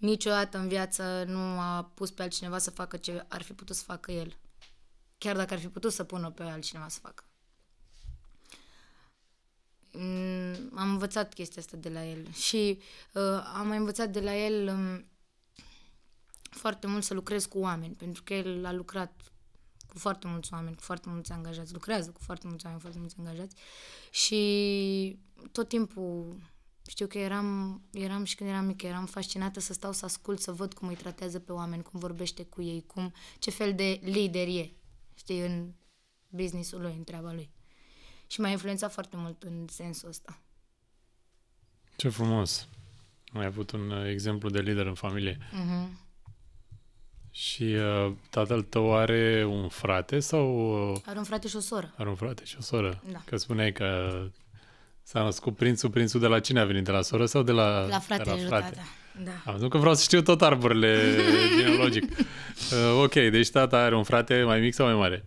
niciodată în viață nu a pus pe altcineva să facă ce ar fi putut să facă el. Chiar dacă ar fi putut să pună pe altcineva să facă. Mm, am învățat chestia asta de la el și uh, am mai învățat de la el um, foarte mult să lucrez cu oameni, pentru că el a lucrat cu foarte mulți oameni, cu foarte mulți angajați, lucrează cu foarte mulți oameni, foarte mulți angajați și tot timpul știu că eram, eram și când eram mică, eram fascinată să stau să ascult, să văd cum îi tratează pe oameni, cum vorbește cu ei, cum, ce fel de lider e, știi, în businessul lui, în treaba lui. Și m-a influențat foarte mult în sensul ăsta. Ce frumos! Ai avut un uh, exemplu de lider în familie. Uh-huh. Și uh, tatăl tău are un frate sau... Uh, are un frate și o soră. Are un frate și o soră. Da. Că spuneai că S-a născut prințul, prințul de la cine a venit? De la soră sau de la, la frate? de la frate? Tata. Da. Am zis că vreau să știu tot arborele genealogic. Uh, ok, deci tata are un frate mai mic sau mai mare?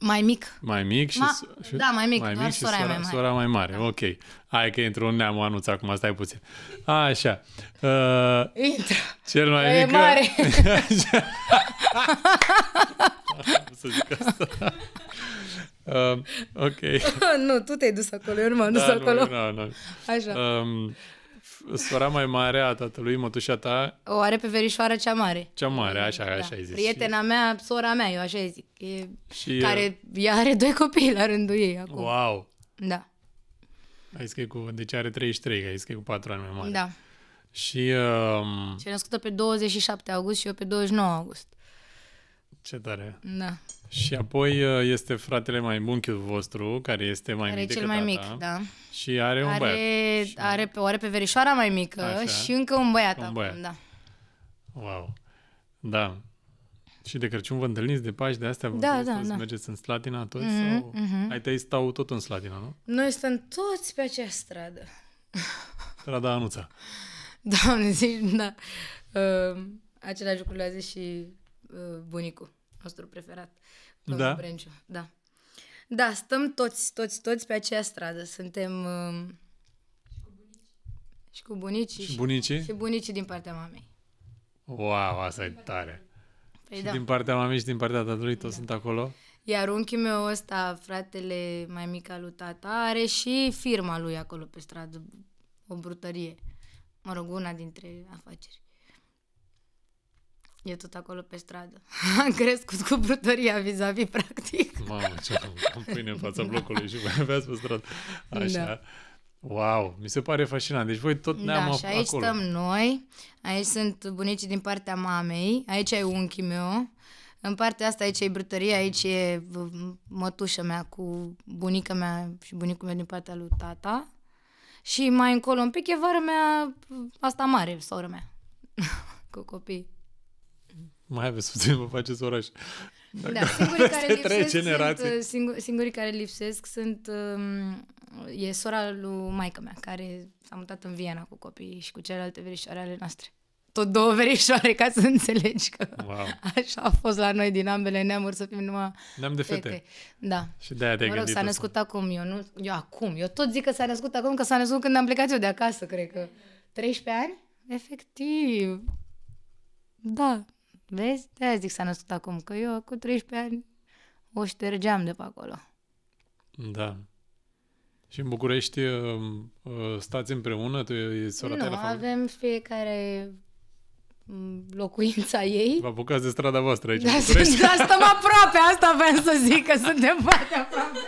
Mai mic. Mai mic și... Ma, și da, mai mic, mai mic și sora, mai mare. Sora mai mare, da. ok. Hai că intru un neam anunț acum, stai puțin. A, așa. Uh, intră. Cel mai mic... E mare. Așa. să zic asta. Uh, ok. nu, tu te-ai dus acolo, eu nu m-am da, dus da, acolo. Nu, nu, nu. Așa. Um, sora mai mare a tatălui, mătușa ta... O are pe verișoara cea mare. Cea mare, așa, da. așa ai zis. Prietena mea, sora mea, eu așa zic. E... Și uh, care uh... ea are doi copii la rândul ei acum. Wow! Da. Ai zis că e cu... Deci are 33, ai zis că e cu 4 ani mai mare. Da. Și... Um... Și e născută pe 27 august și eu pe 29 august. Ce tare. Da. Și apoi uh, este fratele mai bunchiul vostru, care este mai care mic cel decât mai tata, mic, da. Și are un are, băiat. Are, pe, are pe verișoara mai mică Așa. și încă un băiat, un băiat. Acum, da. Wow. Da. Și de Crăciun vă întâlniți de pași de astea? Vă da, da, da. Mergeți în Slatina toți? Mm-hmm, sau... mm-hmm. Ai tăi stau tot în Slatina, nu? Noi stăm toți pe acea stradă. Strada Anuța. Doamne, zici, da. Uh, același lucru le a zis și uh, bunicul nostru preferat, da. Brânciu. Da. Da, stăm toți, toți, toți pe aceea stradă. Suntem uh, și cu bunicii. Și bunicii? Și bunicii din partea mamei. Wow, asta e tare. Păi și da. din partea mamei și din partea tatălui toți da. sunt acolo? Iar unchiul meu ăsta, fratele mai mic al lui tata, are și firma lui acolo pe stradă, o brutărie. Mă rog, una dintre afaceri. E tot acolo pe stradă. Am crescut cu brutoria vis-a-vis, practic. Mamă, ce am pâine în fața da. blocului și mai aveați pe stradă. Da. Așa. Da. Wow, mi se pare fascinant. Deci voi tot ne-am da, și aici acolo. stăm noi. Aici sunt bunicii din partea mamei. Aici ai unchii meu. În partea asta aici e brutăria, aici e mătușa mea cu bunica mea și bunicul meu din partea lui tata. Și mai încolo un pic e vară mea, asta mare, sora mea, cu copii mai aveți puțin, vă faceți oraș. da, uh, singurii care, lipsesc sunt, singur, um, singurii care lipsesc sunt e sora lui maica mea, care s-a mutat în Viena cu copiii și cu celelalte verișoare ale noastre. Tot două verișoare, ca să înțelegi că wow. așa a fost la noi din ambele neamuri să fim numai Neam de fete. fete. Da. Și de-aia te-ai mă rog, s-a născut asta. acum, eu, nu, eu acum, eu tot zic că s-a născut acum, că s-a născut când am plecat eu de acasă, cred că. 13 ani? Efectiv. Da, Vezi? de zic s-a născut acum, că eu cu 13 ani o ștergeam de pe acolo. Da. Și în București um, uh, stați împreună? Tu e sora nu, ta la avem fiecare um, locuința ei. Vă apucați de strada voastră aici da, în București. Da, stăm aproape, asta vreau să zic, că suntem foarte aproape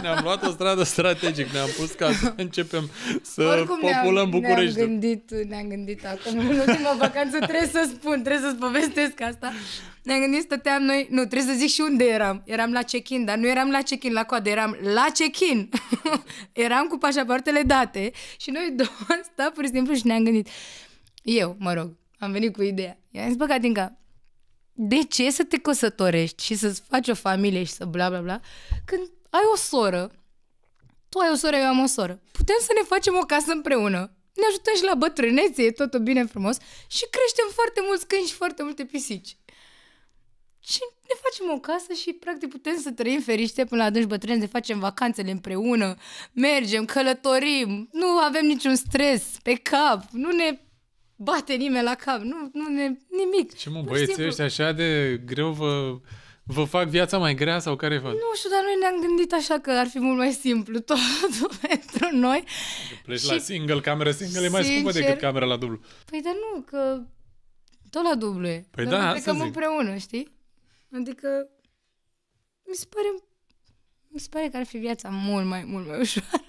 ne-am luat o stradă strategic, ne-am pus ca să începem să Oricum populăm ne-am, București. Ne-am gândit, ne-am gândit acum, în ultima vacanță, trebuie să spun, trebuie să-ți povestesc asta. Ne-am gândit, stăteam noi, nu, trebuie să zic și unde eram. Eram la check-in, dar nu eram la check-in la coadă, eram la check-in. eram cu pașapoartele date și noi două am stat pur și simplu și ne-am gândit. Eu, mă rog, am venit cu ideea. I-am zis, din cap, de ce să te căsătorești și să-ți faci o familie și să bla bla bla, când ai o soră, tu ai o soră, eu am o soră. Putem să ne facem o casă împreună, ne ajutăm și la bătrânețe, e totul bine frumos și creștem foarte mulți câini și foarte multe pisici. Și ne facem o casă și practic putem să trăim fericite până la adânci bătrâni, ne facem vacanțele împreună, mergem, călătorim, nu avem niciun stres pe cap, nu ne bate nimeni la cap, nu, nu ne, nimic. Ce mă, băieții ăștia așa de greu vă vă fac viața mai grea sau care fac? Nu știu, dar noi ne-am gândit așa că ar fi mult mai simplu totul pentru noi. Pleci și... la single, camera single sincer... e mai scumpă decât camera la dublu. Păi dar nu, că tot la dublu e. Păi dar da, plecăm împreună, știi? Adică mi se pare mi se pare că ar fi viața mult mai, mult mai ușoară.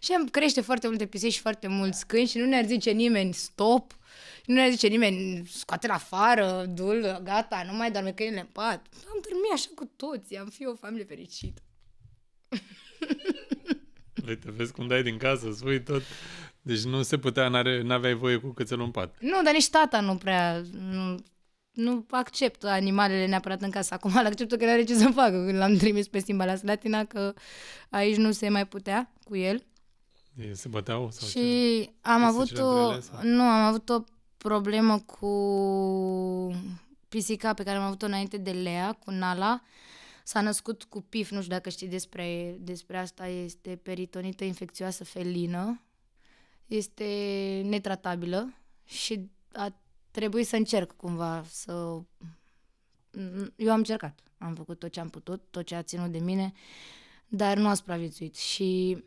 și am crește foarte multe pisici și foarte mulți câini și nu ne-ar zice nimeni stop, nu ne zice nimeni scoate la afară, dul, gata, nu mai doarme câinile în pat. Am dormit așa cu toți, am fi o familie fericită. Uite, vezi cum dai din casă, spui tot. Deci nu se putea, n-aveai voie cu cățelul în pat. Nu, dar nici tata nu prea, nu, nu accept animalele neapărat în casă. Acum îl acceptă că nu are ce să facă când l-am trimis pe Simba la Slatina, că aici nu se mai putea cu el. se băteau? Sau și ce? am avut o... Nu, am avut o problemă cu pisica pe care am avut-o înainte de Lea, cu Nala. S-a născut cu pif, nu știu dacă știi despre, despre asta, este peritonită infecțioasă felină. Este netratabilă și a trebuie să încerc cumva să... Eu am încercat, am făcut tot ce am putut, tot ce a ținut de mine, dar nu a supraviețuit și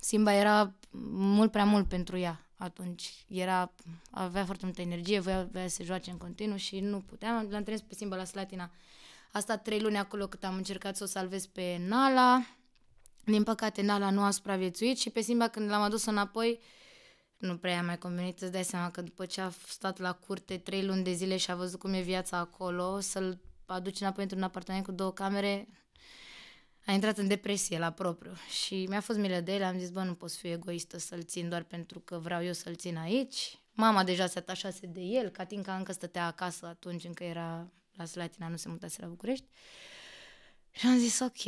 Simba era mult prea mult pentru ea atunci. Era, avea foarte multă energie, voia, voia să se joace în continuu și nu puteam. L-am trimis pe Simba la Slatina. A stat trei luni acolo cât am încercat să o salvez pe Nala. Din păcate, Nala nu a supraviețuit și pe Simba când l-am adus înapoi, uh, nu prea i-a mai convenit, îți dai seama că după ce a stat la curte trei luni de zile și a văzut cum e viața acolo, să-l aduci înapoi într-un apartament cu două camere, a intrat în depresie la propriu și mi-a fost milă de el, am zis, bă, nu pot să fiu egoistă să-l țin doar pentru că vreau eu să-l țin aici. Mama deja se atașase de el, Catinca încă stătea acasă atunci, încă era la Slatina, nu se mutase la București. Și am zis, ok,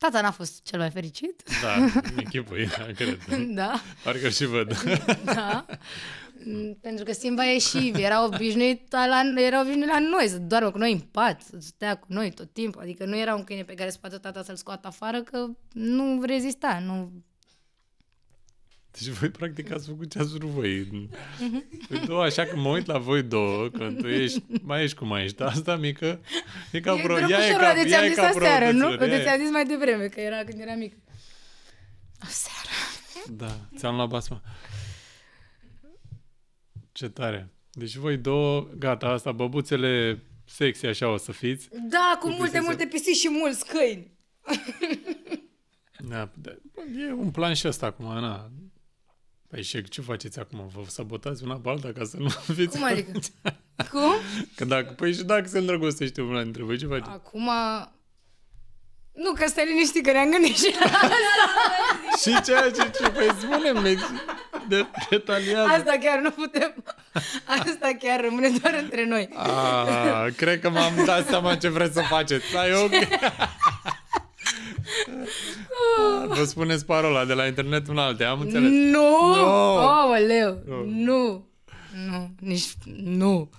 Tata n-a fost cel mai fericit. Da, închipui, cred. Da. Parcă și văd. Da. Mm, pentru că Simba e și era obișnuit la, era obișnuit la noi, să doarmă cu noi în pat, să stea cu noi tot timpul. Adică nu era un câine pe care să poată tata să-l scoată afară, că nu rezista, nu deci voi practic ați făcut ce ați vrut voi. Păi, două, așa că mă uit la voi două, când tu ești, mai ești cum ești, da? asta mică e ca pro... Ea e ca, deci ea am zis aseară, nu? de deci ți-am zis mai devreme, că era când era mic. Aseară. Da, ți-am luat basma. Ce tare. Deci voi două, gata, asta, băbuțele sexy așa o să fiți. Da, cu, cu multe, multe pisici și mulți câini. Da, e un plan și ăsta acum, na. Păi și ce faceți acum? Vă sabotați una pe alta ca să nu aveți... Cum adică? Cum? Că dacă, păi și dacă se îndrăgostește una dintre voi, ce faceți? Acum... Nu, că stai liniștit, că ne-am gândit și la și ceea ce, ce păi spune de, detaliază. Asta chiar nu putem. Asta chiar rămâne doar între noi. A, cred că m-am dat seama ce vreți să faceți. Stai, ok. Vă spuneți parola de la internet în alte, am înțeles. Nu! No! Aoleu! No! Nu! Nu, nici... Nu!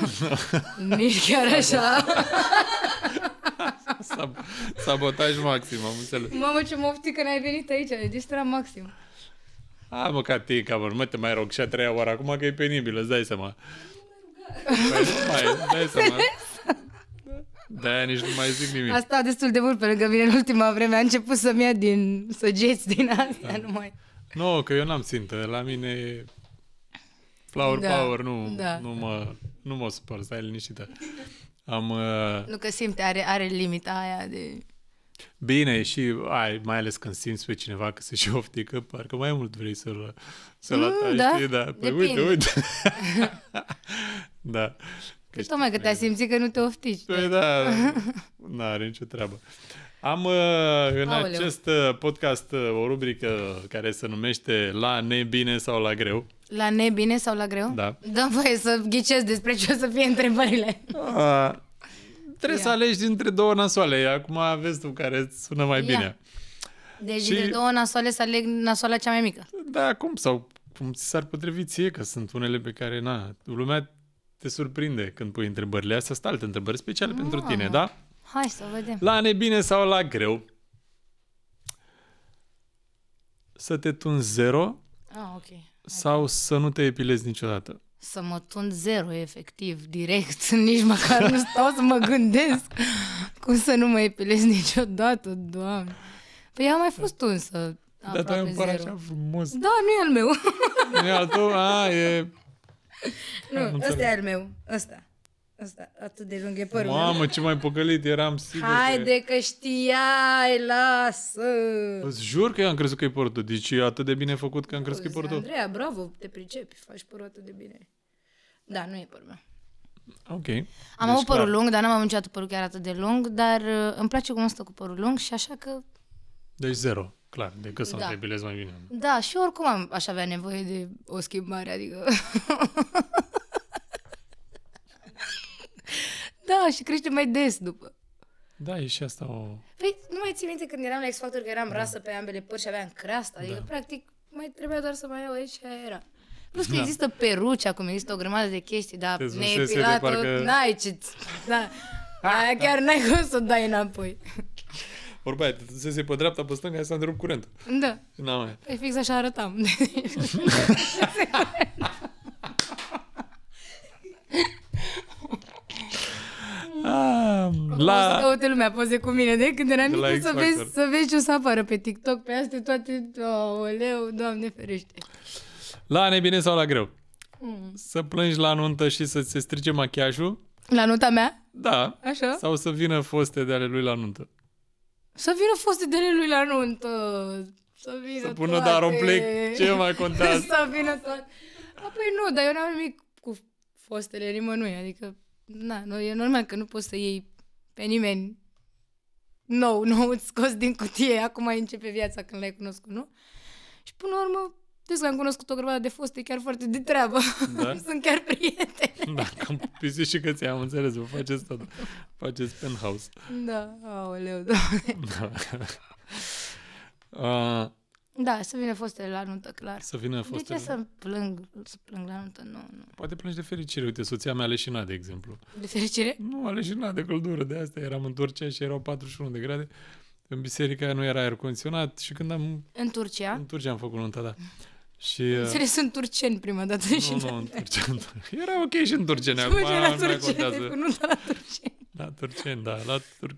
nici chiar așa! sabotaj maxim, am înțeles. Mamă, ce mofti că n-ai venit aici, deci era maxim. A, mă, ca tica, mă, nu te mai rog și a treia oară acum că e penibil, îți dai seama. Păi, mai, dai seama de nici nu mai zic nimic. Asta destul de mult, pentru că mine în ultima vreme a început să-mi ia din săgeți din astea, da. nu mai... Nu, no, că eu n-am țintă. La mine flower da, power nu, da. nu, mă, nu mă supăr, stai liniștită. Am, uh... Nu că simte, are, are limita aia de... Bine, și ai, mai ales când simți pe cineva că se și oftică, parcă mai mult vrei să-l să mm, atai, da? știi? Da, păi Depinde. uite, uite. da. Că Tocmai că te-ai da. simțit că nu te oftici. Păi da, nu are nicio treabă. Am uh, în Aoleu. acest uh, podcast uh, o rubrică care se numește La nebine sau la greu. La nebine sau la greu? Da. Dă da, voie să ghicesc despre ce o să fie întrebările. Uh, trebuie Ia. să alegi dintre două nasoale. Acum aveți tu care sună mai Ia. bine. Deci și... dintre două nasoale să aleg nasoala cea mai mică. Da, cum? Sau cum ți s-ar potrivi ție, că sunt unele pe care, na, lumea te surprinde când pui întrebările astea. Sunt alte întrebări speciale ah. pentru tine, da? Hai să vedem. La nebine sau la greu? Să te tun zero ah, okay. sau să nu te epilezi niciodată? Să mă tun zero, efectiv, direct. Nici măcar nu stau să mă gândesc cum să nu mă epilez niciodată, doamne. Păi am mai fost tunsă dar tu ai un așa frumos. Da, nu e al meu. Nu e al tău? A, e Nu, ăsta e al meu. Ăsta. Ăsta, atât de lung e părul Mamă, ce mai păcălit eram sigur. Haide că știai, lasă! Îți jur că eu am crezut că e părul tău. Deci e atât de bine făcut că am crezut că e părul tău. Andreea, bravo, te pricepi, faci părul atât de bine. Da, nu e părul meu. Ok. Am deci avut părul clar. lung, dar n-am avut niciodată părul chiar atât de lung, dar uh, îmi place cum stă cu părul lung și așa că... Deci zero. Clar, decât să da. întrebilezi mai bine. Da, și oricum am, aș avea nevoie de o schimbare, adică... da, și crește mai des după. Da, e și asta o... Păi, nu mai ții minte când eram la X Factor că eram da. rasă pe ambele părți și aveam creasta, adică, da. practic, mai trebuia doar să mai iau aici și aia era. Plus că da. există peruci acum, există o grămadă de chestii, dar ne-ai pilat-o, parcă... n-ai ce... Da. Aia chiar n-ai cum să dai înapoi. Vorba aia, te se pe dreapta, pe stânga, să întrerup curent. Da. Na, mai. E fix așa arătam. la... O să căute lumea poze cu mine de când eram mică să vezi, să vezi ce o să apară pe TikTok, pe astea toate, oleu, doamne ferește. La ne bine sau la greu? Mm. Să plângi la nuntă și să se strice machiajul? La nunta mea? Da. Așa. Sau să vină foste de ale lui la nuntă. Să vină foste de lui la nuntă. Să vină Să pună toate. dar un plec, ce mai contează? să vină toate. A, păi nu, dar eu n-am nimic cu fostele nimănui, adică, na, nu, e normal că nu poți să iei pe nimeni nou, nou scos din cutie, acum începe viața când l-ai cunoscut, nu? Și până la urmă, deci că am cunoscut o grămadă de foste chiar foarte de treabă. Da? Sunt chiar prieteni. Da, cam pisici și că ți am înțeles. Vă faceți tot. Faceți penthouse. Da, aoleu, doamne. Da. Uh, da, să vină fostele la nuntă, clar. Să vină fostele. De ce să plâng, să plâng la nuntă? Nu, nu. Poate plângi de fericire. Uite, soția mea leșina, de exemplu. De fericire? Nu, a leșinat de căldură. De asta eram în Turcia și erau 41 de grade. În biserica nu era aer condiționat și când am... În Turcia? În Turcia am făcut nunta, da. Și, uh, Înțeles sunt turceni prima dată. Nu, și nu, în turceni. Era ok și în turceni. Acum la turceni, nu, dar la turceni. La turceni, da. La tur...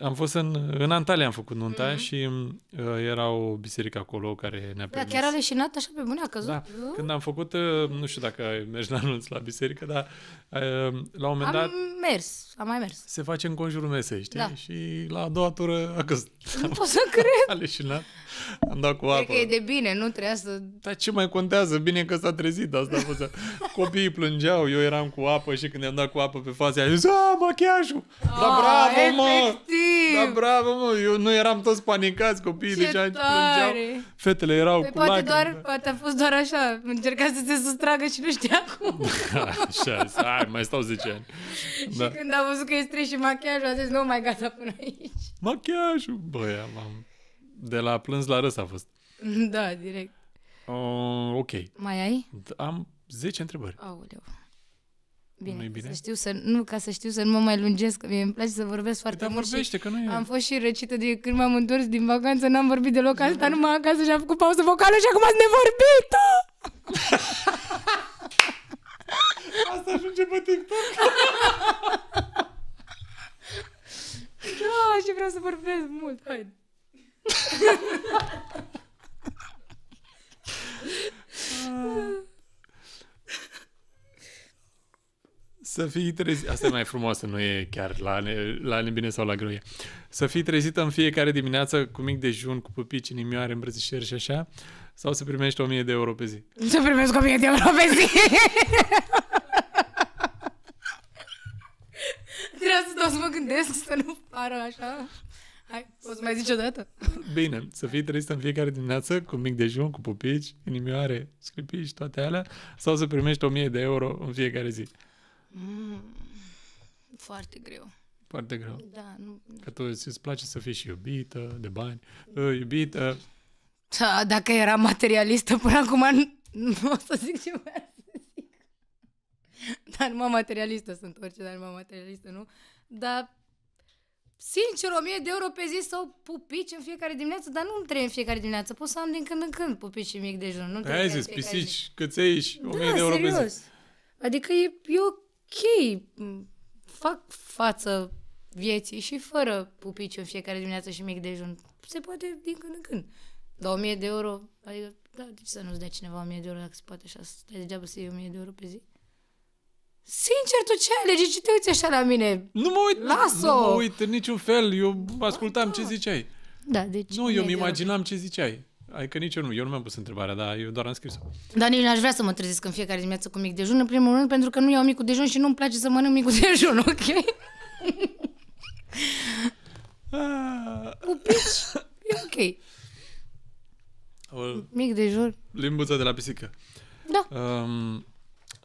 Am fost în, în Antalya, am făcut nunta mm-hmm. și uh, era o biserică acolo care ne-a permis. Da, chiar a leșinat așa pe bune, a căzut. Da. Când am făcut, uh, nu știu dacă ai mers la anunț la biserică, dar uh, la un moment am dat... Am mers, am mai mers. Se face în conjurul mesei, știi? Da. Și la a doua tură a căzut. Nu pot să cred. A leșinat. Am dat cu apă. Cred că e de bine, nu trebuia să... Dar ce mai contează? Bine că s-a trezit, asta a fost... Copiii plângeau, eu eram cu apă și când i-am dat cu apă pe față, a zis, a, machiajul! Da bravo, efectiv. mă! Da bravo, mă! Eu nu eram toți panicați, copiii ce deja deci plângeau. Fetele erau păi cu poate lacrimi. doar, poate a fost doar așa, încerca să se sustragă și nu știa cum. așa, hai, mai stau 10 ani. Da. Și când a văzut că e stres și machiajul, a zis, nu mai gata până aici. Machiajul, băia, mamă de la plâns la râs a fost. Da, direct. Uh, ok. Mai ai? Am 10 întrebări. Aoleu. Bine, nu bine? Să știu să, nu, ca să știu să nu mă mai lungesc, că mie îmi place să vorbesc foarte păi Dar mult. vorbește, că nu e... Am fost și răcită de când m-am întors din vacanță, n-am vorbit deloc, am stat numai acasă și am făcut pauză vocală și acum ați nevorbit. Asta ajunge pe TikTok. da, și vreau să vorbesc mult, haide. Să fii trezit, asta e mai frumoasă, nu e chiar la, ne, la nebine sau la greu. Să fii trezită în fiecare dimineață cu mic dejun, cu pupici, inimioare, îmbrățișeri și așa, sau să primești 1000 de euro pe zi? Să primesc 1000 de euro pe zi! Trebuie să tot mă gândesc să nu pară așa. Hai, o să mai zici o dată? Bine, să fii tristă în fiecare dimineață, cu mic dejun, cu pupici, inimioare, scripici, toate alea, sau să primești 1000 de euro în fiecare zi. Mm, foarte greu. Foarte greu. Da, nu... Că tu îți place să fii și iubită, de bani, ă, iubită. Da, dacă era materialistă până acum, nu, nu o să zic ce mai dar nu materialistă sunt, orice, dar nu materialistă, nu? Dar sincer, 1000 de euro pe zi sau pupici în fiecare dimineață, dar nu îmi trebuie în fiecare dimineață. Pot să am din când în când pupici și mic dejun. Nu Hai zis, pisici, zi. căței și 1000 da, de euro serios. pe zi. Adică e, e ok. Fac față vieții și fără pupici în fiecare dimineață și mic dejun. Se poate din când în când. Dar 1000 de euro, adică, da, de ce să nu-ți dea cineva 1000 de euro dacă se poate așa, să stai degeaba să iei 1000 de euro pe zi? Sincer, tu ce alegi? Ce te uiți așa la mine? Nu mă uit, Las-o! nu mă uit în niciun fel. Eu ascultam da. ce ziceai. Da, deci... Nu, eu mi imaginam ce ziceai. Adică nici eu nu, eu nu mi-am pus întrebarea, dar eu doar am scris-o. Dar nici n-aș vrea să mă trezesc în fiecare dimineață cu mic dejun, în primul rând pentru că nu iau micul dejun și nu-mi place să mănânc micul dejun, ok? Pupici, e ok. O... Mic dejun. Limbuța de la pisică. Da. Um,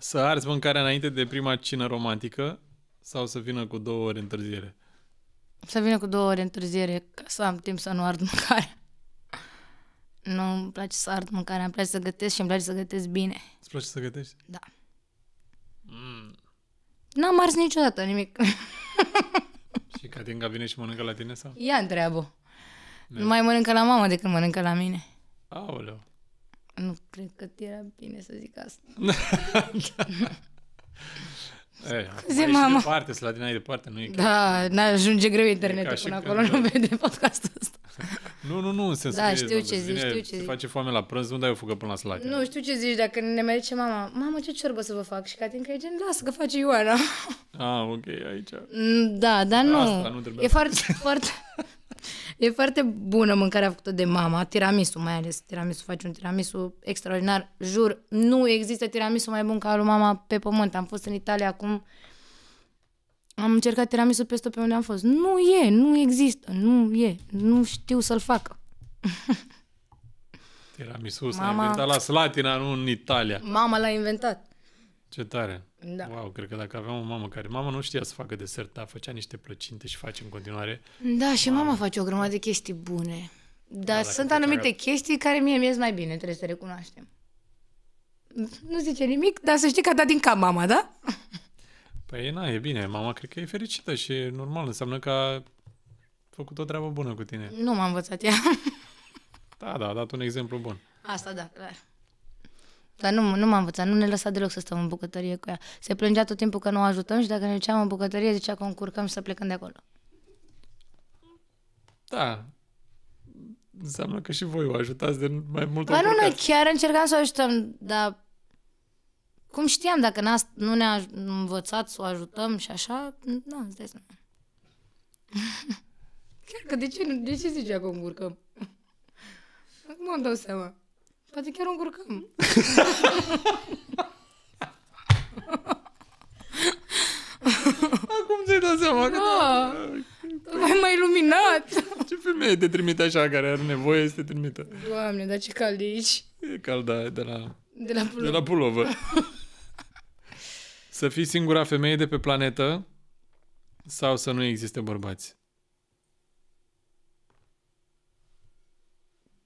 să arzi mâncarea înainte de prima cină romantică sau să vină cu două ore întârziere? Să vină cu două ore întârziere ca să am timp să nu ard mâncarea. Nu îmi place să ard mâncarea, îmi place să gătesc și îmi place să gătesc bine. Îți place să gătești? Da. Mm. N-am ars niciodată nimic. și Catinga vine și mănâncă la tine sau? Ia întreabă. Nu mai mănâncă la mamă decât mănâncă la mine. Aoleu. Nu cred că era bine să zic asta. da. Zi, mama. departe, să la din departe, nu e Da, chiar... n-ajunge greu internetul până acolo, nu vede podcastul ăsta. Nu, nu, nu, în sensul da, știu ce zici, știu ce zici. face foame la prânz, nu ai o fugă până la slate? Nu, știu ce zici, dacă ne mai zice mama, mamă, ce ciorbă să vă fac? Și că e gen, lasă că face Ioana. Ah, ok, aici. Da, dar nu. Asta nu trebuie. E foarte, foarte, E foarte bună mâncarea făcută de mama, tiramisu mai ales. Tiramisu face un tiramisu extraordinar. Jur, nu există tiramisu mai bun ca al lui mama pe pământ. Am fost în Italia acum am încercat tiramisu peste pe unde am fost. Nu e, nu există, nu e, nu știu să-l facă. Tiramisu s-a mama... inventat la Slatina, nu în Italia. Mama l-a inventat. Ce tare! Da. Wow, cred că dacă aveam o mamă care... Mama nu știa să facă desert, dar făcea niște plăcinte și face în continuare. Da, și mama, mama face o grămadă de chestii bune. Dar da, sunt anumite care... chestii care mie mi mai bine, trebuie să recunoaștem. Nu zice nimic, dar să știi că a dat din cap mama, da? Păi na, e bine. Mama cred că e fericită și e normal. Înseamnă că a făcut o treabă bună cu tine. Nu m-a învățat ea. Da, da, a dat un exemplu bun. Asta da, clar. Dar nu, nu m-a învățat, nu ne lăsa deloc să stăm în bucătărie cu ea. Se plângea tot timpul că nu o ajutăm și dacă ne duceam în bucătărie, zicea că o încurcăm și să plecăm de acolo. Da. Înseamnă că și voi o ajutați de mai mult. Dar nu, noi chiar încercam să o ajutăm, dar cum știam, dacă n-a, nu ne-a învățat să o ajutăm și așa, nu, îți dai seama. Chiar că de ce, de ce că o încurcăm? Acum îmi dau seama. Poate chiar o încurcăm. Acum ți-ai dat seama da. că... Da. da. Mai iluminat. Ce femeie te trimite așa care are nevoie să te trimită? Doamne, dar ce cald e aici. E cald, da, de la... De la pulovă. De la pulovă. să fii singura femeie de pe planetă sau să nu existe bărbați?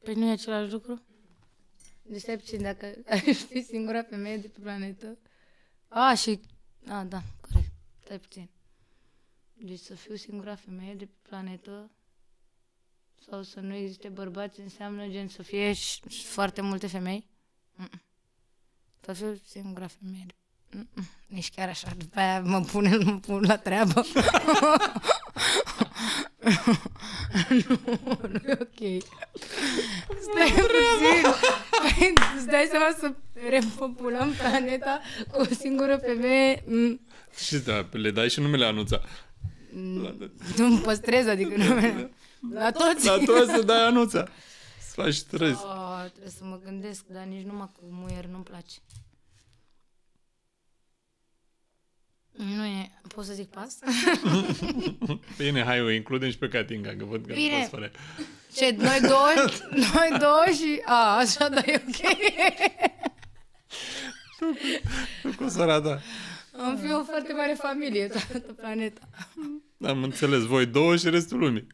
Păi nu e același lucru? Deștept puțin dacă aș fi singura femeie de pe planetă. A, și... A, da, corect. Stai puțin. Deci să fiu singura femeie de pe planetă sau să nu existe bărbați înseamnă gen să fie și, și foarte multe femei? Mm-mm. Să fiu singura femeie. Mm-mm. Nici chiar așa. După aia mă pun, mă pun la treabă. nu, nu e ok. Stai puțin. Păi, îți dai seama să repopulăm planeta cu o singură femeie? Mm. Și da, le dai și numele Anuța. nu mm. îmi păstrez, adică numele. La toți. La toți să dai Anuța. Să faci trezi. Oh, trebuie să mă gândesc, dar nici numai cu muier nu-mi place. Nu e, pot să zic pas? Bine, hai, o includem și pe Catinga, că văd că Bine. poți fără. Ce, noi doi? noi doi și... A, așa, da, e ok. tu, tu cu sora, da. Am fi o foarte mare familie, toată planeta. Am înțeles, voi două și restul lumii.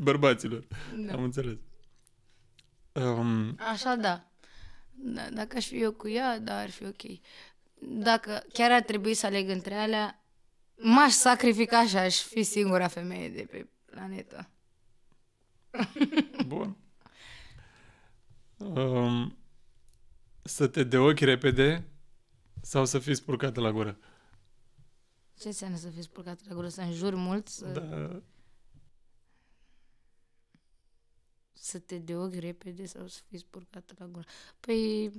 Bărbaților. Da. Am înțeles. Um... Așa, da. da. Dacă aș fi eu cu ea, da, ar fi ok dacă chiar ar trebui să aleg între alea, m-aș sacrifica și aș fi singura femeie de pe planetă. Bun. Um, să te de ochi repede sau să fii spurcată la gură? Ce înseamnă să fii spurcată la gură? Să înjuri mult? Să... Da. Să te de ochi repede sau să fii spurcată la gură? Păi...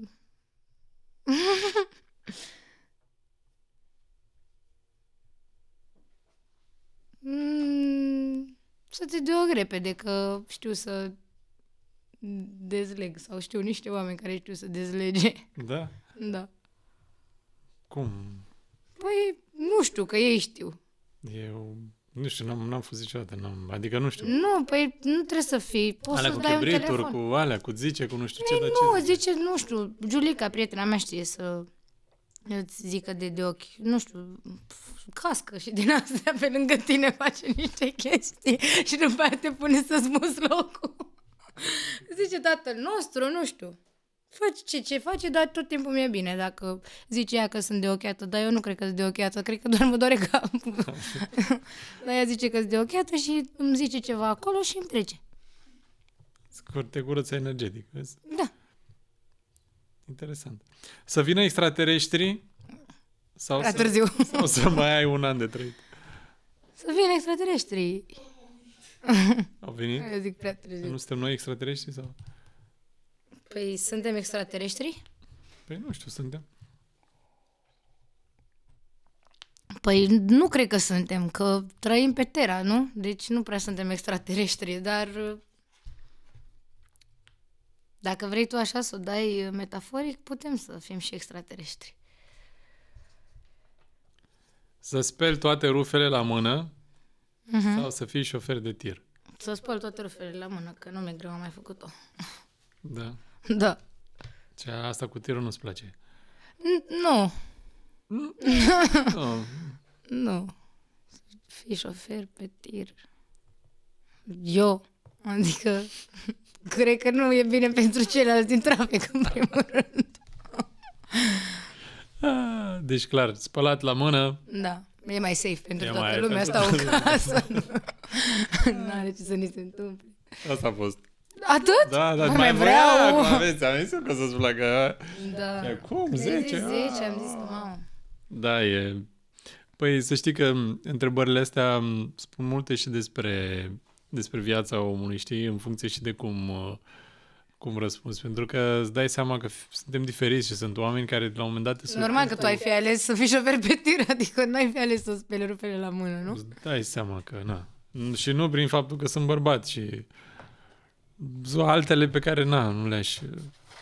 Mm, să te duc repede, că știu să dezleg sau știu niște oameni care știu să dezlege. Da? Da. Cum? Păi, nu știu, că ei știu. Eu nu știu, n-am, n-am fost niciodată, n-am, adică nu știu. Nu, păi nu trebuie să fii, poți alea să cu dai un telefon. cu alea, cu zice, cu nu știu Ei, ce, dar Nu, ce zice? zice, nu știu, Julica, prietena mea, știe să îți zică de, de ochi, nu știu, cască și din astea pe lângă tine face niște chestii și după aia te pune să-ți locul. zice tatăl nostru, nu știu, faci ce, ce face, dar tot timpul mi-e bine. Dacă zice ea că sunt de ochiată, dar eu nu cred că sunt de ochiată, cred că doar mă doare capul. dar ea zice că sunt de ochiată și îmi zice ceva acolo și îmi trece. Scurte energetic, vezi? Da. Interesant. Să vină extraterestri sau, să, târziu. sau să mai ai un an de trăit? Să vină extraterestri. Au venit? Eu zic prea târziu. Nu suntem noi extraterestri sau? Păi suntem extraterestri? Păi nu știu, suntem. Păi nu cred că suntem, că trăim pe Terra, nu? Deci nu prea suntem extraterestri, dar dacă vrei tu așa să o dai uh, metaforic, putem să fim și extraterestri. Să speli toate rufele la mână uh-huh. sau să fii șofer de tir? Să spăl toate rufele la mână, că nu mi-e greu, am mai făcut-o. Da. Da. Ce asta cu tirul nu-ți place? Nu. Nu. Nu. Fii șofer pe tir. Eu. Adică... Cred că nu e bine pentru ceilalți din trafic, în primul rând. Ah, deci, clar, spălat la mână. Da, e mai safe pentru e toată lumea. Pentru... Stau în casă. nu are ce să ni se întâmple. Asta a fost. Atât? Da, da, mai, mai vreau. vreau. Aveți, am zis că o să-ți placă. Da. E, cum? 10? 10, am zis că mamă. Da, e... Păi să știi că întrebările astea spun multe și despre despre viața omului, știi, în funcție și de cum, uh, cum răspunzi. Pentru că îți dai seama că suntem diferiți și sunt oameni care la un moment dat te Normal că tu ai fi ales să fii șofer pe tir, adică n-ai fi ales să speli rupele la mână, nu? Îți dai seama că, na. Și nu prin faptul că sunt bărbat și altele pe care, na, nu le-aș,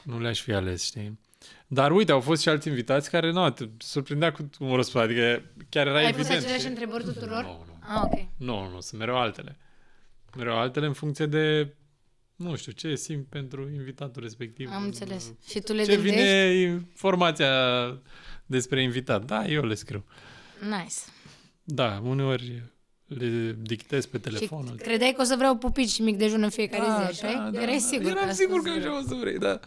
nu le-aș fi ales, știi? Dar uite, au fost și alți invitați care, nu, te surprindea cu un răspuns, adică chiar era Ai evident. Ai pus aceleași întrebări tuturor? Nu, nu. Ah, ok. Nu, nu, sunt mereu altele. Vreau altele în funcție de nu știu, ce simt pentru invitatul respectiv. Am înțeles. Da. Și tu le Ce vine informația despre invitat. Da, eu le scriu. Nice. Da, uneori le dictez pe telefon. Și credeai că o să vreau pupici și mic dejun în fiecare da, zi, așa? Da, da, Erai da, sigur Eram că sigur că așa o să vrei, da.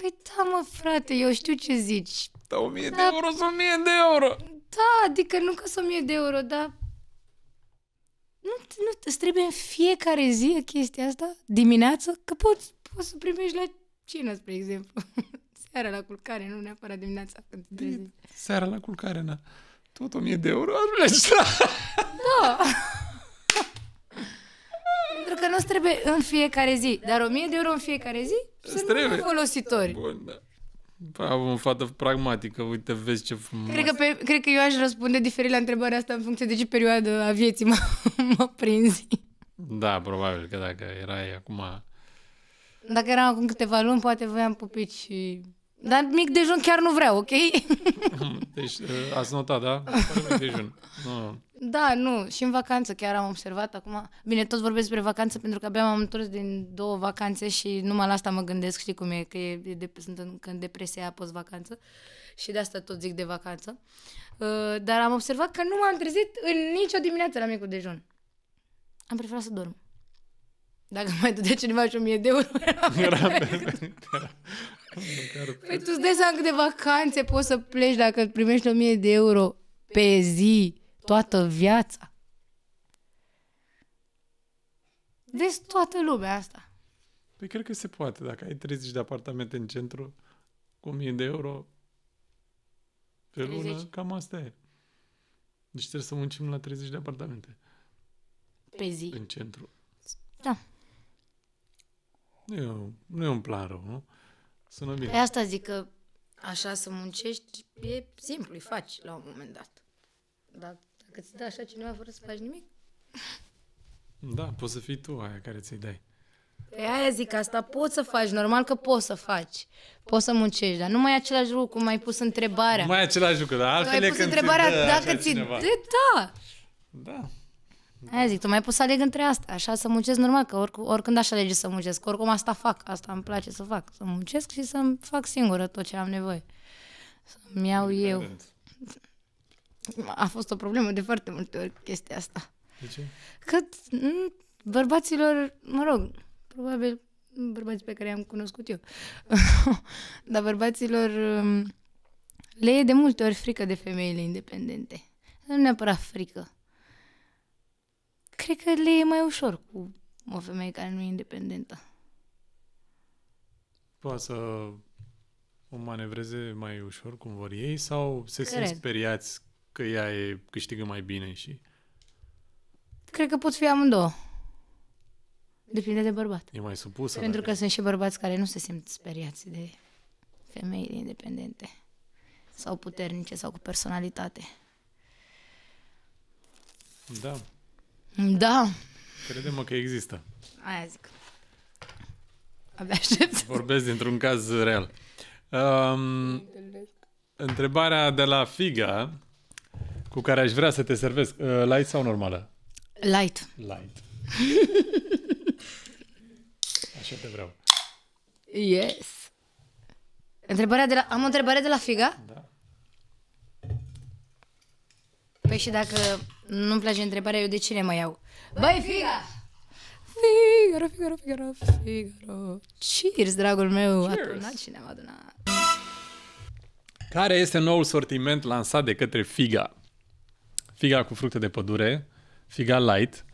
Păi da, mă, frate, eu știu ce zici. Da, 1000 da. de euro, 1000 de euro. Da, adică nu că sunt 1000 de euro, dar nu, nu, îți trebuie în fiecare zi chestia asta, dimineață, că poți, poți să primești la cină, spre exemplu. Seara la culcare, nu neapărat dimineața când te trezi. Seara la culcare, na. Tot 1000 de euro ajungi la... Da! Pentru că nu trebuie în fiecare zi, dar 1000 de euro în fiecare zi sunt folositori. Bun, da. Bravo, păi, o fată pragmatică, uite, vezi ce frumos. Cred că, pe, cred că eu aș răspunde diferit la întrebarea asta în funcție de ce perioadă a vieții mă, mă prinzi. Da, probabil că dacă erai acum... Dacă eram acum câteva luni, poate voiam pupici și... Dar mic dejun chiar nu vreau, ok? Deci eh, ați notat, da? mic dejun. Nu. Da, nu, și în vacanță chiar am observat acum. Bine, toți vorbesc despre vacanță pentru că abia m-am întors din două vacanțe și numai la asta mă gândesc, știi cum e, că e, e de, sunt în, că în depresia post-vacanță și de asta tot zic de vacanță. Uh, dar am observat că nu m-am trezit în nicio dimineață la micul dejun. Am preferat să dorm. Dacă mai dădea cineva și o mie de euro, era Păi tu îți dai seama câte de vacanțe poți să pleci dacă primești o mie de euro pe zi toată viața. Vezi toată lumea asta. Păi cred că se poate. Dacă ai 30 de apartamente în centru, cu 1000 de euro pe 30. lună, cam asta e. Deci trebuie să muncim la 30 de apartamente. Pe zi. În centru. Da. Nu e, un, nu e un plan rău, nu? Sună bine. Pe păi asta zic că așa să muncești e simplu, îi faci la un moment dat. Dar dacă ți dă așa cineva fără să faci nimic? Da, poți să fii tu aia care ți-i dai. Pe păi aia zic, asta poți să faci, normal că poți să faci. Poți să muncești, dar nu mai e același lucru cum ai pus întrebarea. Nu mai e același lucru, dar altfel ai pus întrebarea dă dacă ți De da. Da. Aia zic, tu mai poți să aleg între asta, așa să muncesc normal, că oric- oricând aș alege să muncesc, oricum asta fac, asta îmi place să fac, să muncesc și să-mi fac singură tot ce am nevoie. Să-mi iau Independent. eu a fost o problemă de foarte multe ori chestia asta. De ce? Că mm, bărbaților, mă rog, probabil bărbații pe care i-am cunoscut eu, dar bărbaților mm, le e de multe ori frică de femeile independente. Nu neapărat frică. Cred că le e mai ușor cu o femeie care nu e independentă. Poate să o manevreze mai ușor cum vor ei sau se Cred. simt speriați că ea e, câștigă mai bine și... Cred că pot fi amândouă. Depinde de bărbat. E mai supusă. Pentru că e. sunt și bărbați care nu se simt speriați de femei independente sau puternice sau cu personalitate. Da. Da. Credem că există. Aia zic. Abia aștept. Vorbesc dintr-un caz real. Um, întrebarea de la Figa cu care aș vrea să te servesc. Uh, light sau normală? Light. Light. Așa te vreau. Yes. Întrebarea de la... Am o întrebare de la Figa? Da. Păi și dacă nu-mi place întrebarea, eu de cine mai iau? Băi, Figa! Figaro, Figaro, Figaro, Figaro. Cheers, dragul meu! Cheers. Adunat și ne-am adunat. Care este noul sortiment lansat de către Figa? figa cu fructe de pădure, figa light,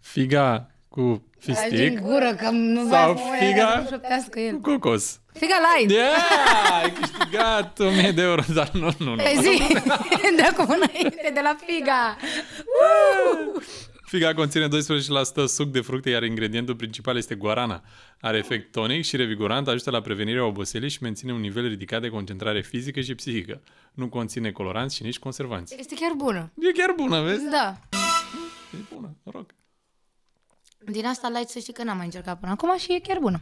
figa cu fistic gură, că nu sau figa el. cu cocos. Figa light. Yeah, ai câștigat 1000 de euro, dar nu, nu, nu. Pe zi, de acum înainte, de la figa. Uh! Figa conține 12% suc de fructe, iar ingredientul principal este guarana. Are efect tonic și revigorant, ajută la prevenirea oboselii și menține un nivel ridicat de concentrare fizică și psihică. Nu conține coloranți și nici conservanți. Este chiar bună. E chiar bună, vezi? Da. E bună, noroc. Din asta light să știi că n-am mai încercat până acum și e chiar bună.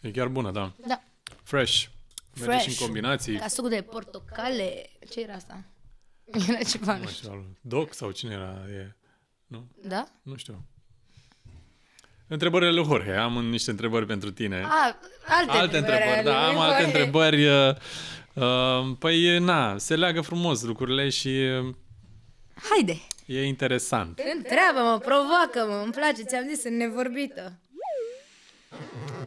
E chiar bună, da. Da. Fresh. Fresh. Merge și în combinații. Ca suc de portocale. Ce era asta? Era ceva, nu știu. Doc sau cine era? E... Nu? Da? Nu știu. Întrebările lui Jorge. Am niște întrebări pentru tine. A, alte, alte întrebări, întrebări da. Am alte Jorge. întrebări. Uh, uh, păi, na, se leagă frumos lucrurile și... Uh, Haide! E interesant. Întreabă-mă, provoacă-mă, îmi place, ți-am zis, sunt nevorbită.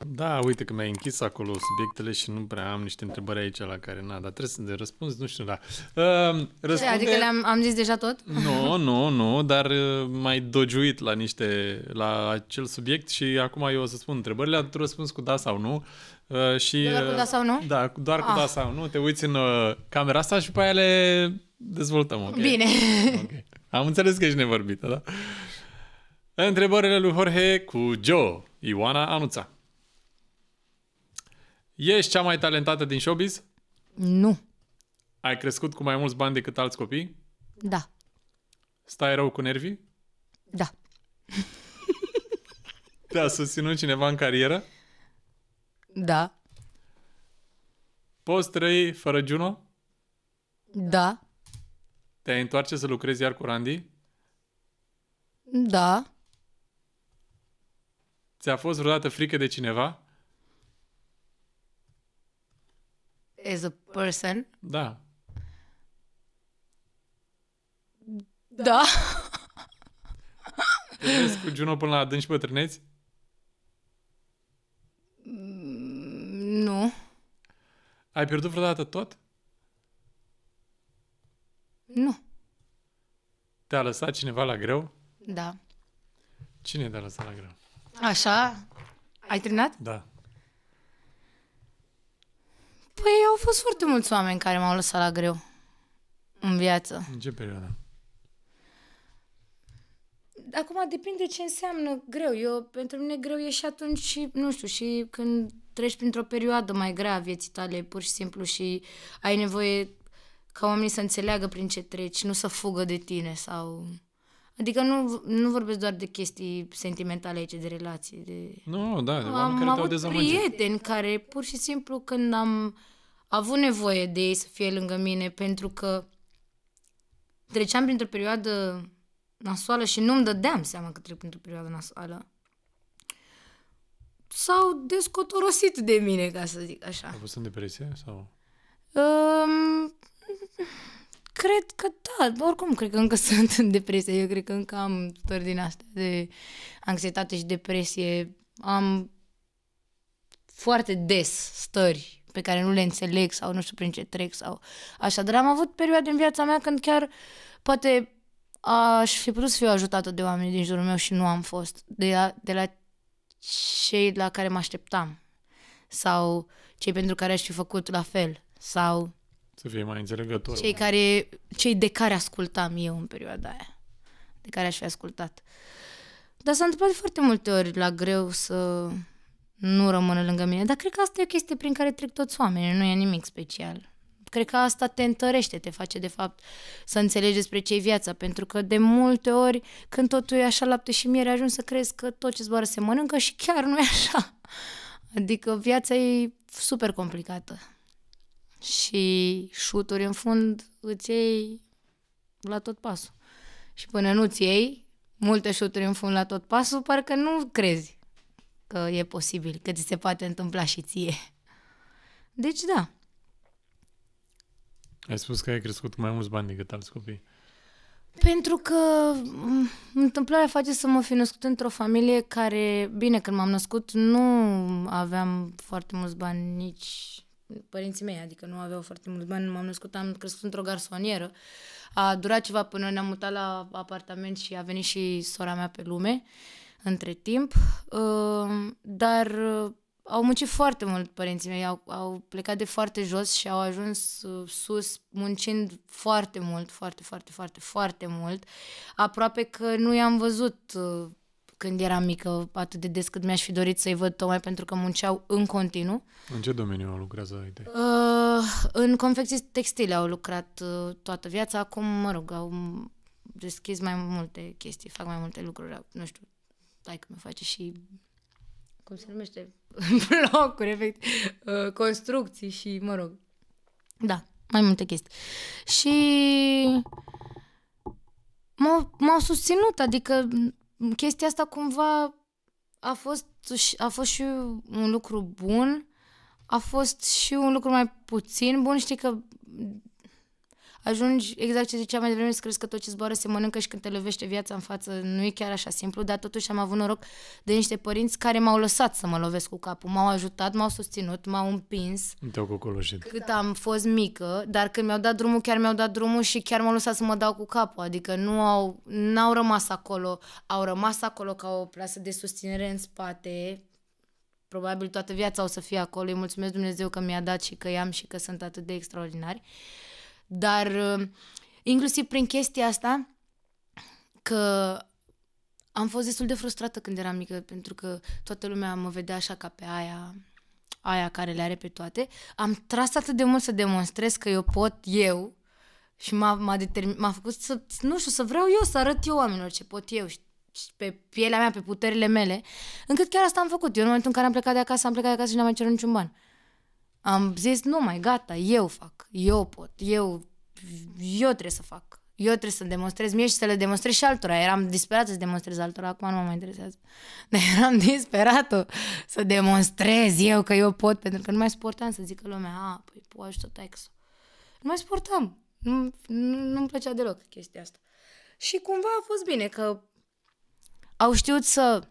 Da, uite că mi-ai închis acolo subiectele și nu prea am niște întrebări aici la care, n-a, dar trebuie să ne răspunzi, nu știu, da. Ehm, răspunde... Adică le-am am zis deja tot? Nu, nu, nu, dar eh, mai dojuit la niște, la acel subiect și acum eu o să spun întrebările, tu răspuns cu da sau nu. Eh, și, doar cu da sau nu? Da, doar ah. cu da ah. sau nu. Te uiți în eh, camera asta și pe aia le dezvoltăm, ok? Bine. Okay. Am înțeles că ești nevorbită, da? Întrebările lui Jorge cu Joe. Ioana Anuța. Ești cea mai talentată din showbiz? Nu. Ai crescut cu mai mulți bani decât alți copii? Da. Stai rău cu nervii? Da. Te-a susținut cineva în carieră? Da. Poți trăi fără Juno? Da. Te-ai întoarce să lucrezi iar cu Randy? Da. Ți-a fost vreodată frică de cineva? As a person? Da. Da. Te cu Juno până la adânci bătrâneți? Mm, nu. Ai pierdut vreodată tot? Nu. Te-a lăsat cineva la greu? Da. Cine te-a lăsat la greu? Așa? Ai terminat? Da. Păi au fost foarte mulți oameni care m-au lăsat la greu în viață. În ce perioadă? Acum depinde ce înseamnă greu. Eu, pentru mine greu e și atunci și, nu știu, și când treci printr-o perioadă mai grea a vieții tale, pur și simplu, și ai nevoie ca oamenii să înțeleagă prin ce treci, nu să fugă de tine sau... Adică nu, nu vorbesc doar de chestii sentimentale aici, de relații. De... Nu, da, de am care avut prieteni care pur și simplu când am avut nevoie de ei să fie lângă mine pentru că treceam printr-o perioadă nasoală și nu-mi dădeam seama că trec printr-o perioadă nasoală s-au descotorosit de mine, ca să zic așa. A fost în depresie sau? Um, Cred că da, oricum cred că încă sunt în depresie, eu cred că încă am stări din astea de anxietate și depresie, am foarte des stări pe care nu le înțeleg sau nu știu prin ce trec sau așa, dar am avut perioade în viața mea când chiar poate aș fi putut să fiu ajutată de oameni din jurul meu și nu am fost, de la, de la cei la care mă așteptam sau cei pentru care aș fi făcut la fel sau să fie mai înțelegător. Cei, care, cei de care ascultam eu în perioada aia. De care aș fi ascultat. Dar s-a întâmplat de foarte multe ori la greu să nu rămână lângă mine. Dar cred că asta e o chestie prin care trec toți oamenii. Nu e nimic special. Cred că asta te întărește, te face de fapt să înțelegi despre ce e viața. Pentru că de multe ori, când totul e așa lapte și miere, ajungi să crezi că tot ce zboară se mănâncă și chiar nu e așa. Adică viața e super complicată și șuturi în fund îți iei la tot pasul. Și până nu-ți iei multe șuturi în fund la tot pasul, parcă nu crezi că e posibil, că ți se poate întâmpla și ție. Deci da. Ai spus că ai crescut mai mulți bani decât alți copii. Pentru că întâmplarea face să mă fi născut într-o familie care, bine, când m-am născut, nu aveam foarte mulți bani nici părinții mei, adică nu aveau foarte mulți bani, m-am născut, am crescut într-o garsonieră. A durat ceva până ne-am mutat la apartament și a venit și sora mea pe lume între timp, ehm, dar uh, au muncit foarte mult părinții mei, au, au plecat de foarte jos și au ajuns uh, sus muncind foarte mult, foarte, foarte, foarte, foarte mult. Aproape că nu i-am văzut uh, când eram mică atât de des cât mi-aș fi dorit să-i văd tocmai pentru că munceau în continuu. În ce domeniu lucrează IT? Uh, în confecții textile au lucrat uh, toată viața, acum, mă rog, au deschis mai multe chestii, fac mai multe lucruri, nu știu, dai că mi face și cum se numește, blocuri, efect, uh, construcții și, mă rog, da, mai multe chestii. Și m-au susținut, adică chestia asta cumva a fost, a fost și un lucru bun, a fost și un lucru mai puțin bun, știi că ajungi, exact ce ziceam mai devreme, să crezi că tot ce zboară se mănâncă și când te lovește viața în față, nu e chiar așa simplu, dar totuși am avut noroc de niște părinți care m-au lăsat să mă lovesc cu capul, m-au ajutat, m-au susținut, m-au împins. Cât am fost mică, dar când mi-au dat drumul, chiar mi-au dat drumul și chiar m-au lăsat să mă dau cu capul, adică nu au, n-au rămas acolo, au rămas acolo ca o plasă de susținere în spate, probabil toată viața o să fie acolo. Îi mulțumesc Dumnezeu că mi-a dat și că i-am și că sunt atât de extraordinari. Uh, dar uh, inclusiv prin chestia asta că am fost destul de frustrată când eram mică pentru că toată lumea mă vedea așa ca pe aia aia care le are pe toate, am tras atât de mult să demonstrez că eu pot eu și m-a, m-a, determin, m-a făcut să, nu știu, să vreau eu să arăt eu oamenilor ce pot eu și, și pe pielea mea, pe puterile mele, încât chiar asta am făcut. Eu în momentul în care am plecat de acasă, am plecat de acasă și n-am mai cerut niciun ban. Am zis, nu mai, gata, eu fac, eu pot, eu, eu trebuie să fac. Eu trebuie să demonstrez mie și să le demonstrez și altora. Eram disperată să demonstrez altora, acum nu mă mai interesează. Dar eram disperată să demonstrez eu că eu pot, pentru că nu mai suportam să zică lumea, a, păi poți ajută textul. Nu mai suportam. Nu, nu, nu-mi plăcea deloc chestia asta. Și cumva a fost bine că au știut să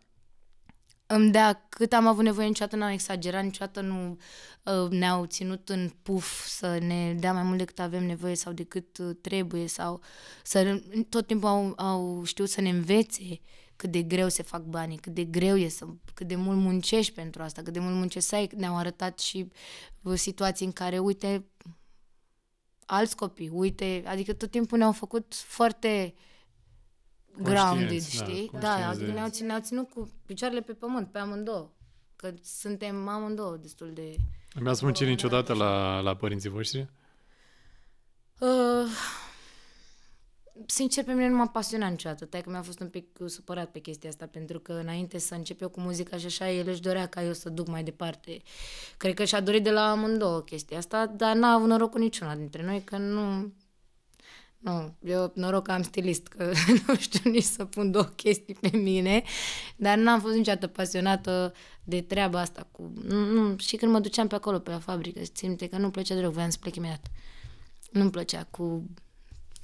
îmi dea cât am avut nevoie, niciodată n-am exagerat, niciodată nu uh, ne-au ținut în puf să ne dea mai mult decât avem nevoie sau decât uh, trebuie sau să tot timpul au, au știut să ne învețe cât de greu se fac banii, cât de greu e să, cât de mult muncești pentru asta, cât de mult muncești să ai, ne-au arătat și uh, situații în care, uite, alți copii, uite, adică tot timpul ne-au făcut foarte uh, grounded, da, știi? Da, da adică ne-au, ținut, ne ținut cu picioarele pe pământ, pe amândouă. Că suntem amândouă destul de... Mi-ați muncit niciodată da. la, la părinții voștri? Uh, sincer, pe mine nu m-a pasionat niciodată. Tăi că mi-a fost un pic supărat pe chestia asta, pentru că înainte să încep eu cu muzica și așa, el își dorea ca eu să duc mai departe. Cred că și-a dorit de la amândouă chestia asta, dar n-a avut noroc cu niciuna dintre noi, că nu, nu, eu noroc că am stilist, că nu știu nici să pun două chestii pe mine, dar n-am fost niciodată pasionată de treaba asta. Cu... Nu, și când mă duceam pe acolo, pe la fabrică, simte că nu-mi plăcea deloc, voiam să plec imediat. Nu-mi plăcea cu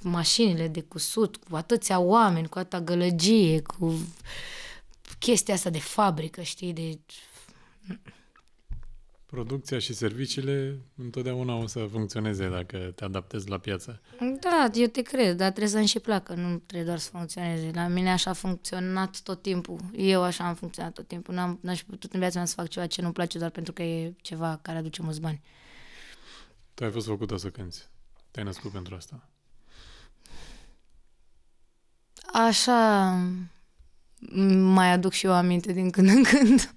mașinile de cusut, cu atâția oameni, cu atâta gălăgie, cu chestia asta de fabrică, știi, de... Deci, producția și serviciile întotdeauna o să funcționeze dacă te adaptezi la piață. Da, eu te cred, dar trebuie să-mi și placă, nu trebuie doar să funcționeze. La mine așa a funcționat tot timpul. Eu așa am funcționat tot timpul. N-am, n-aș putut în viața mea să fac ceva ce nu-mi place doar pentru că e ceva care aduce mulți bani. Tu ai fost făcută să cânti. Te-ai născut pentru asta. Așa mai aduc și eu aminte din când în când.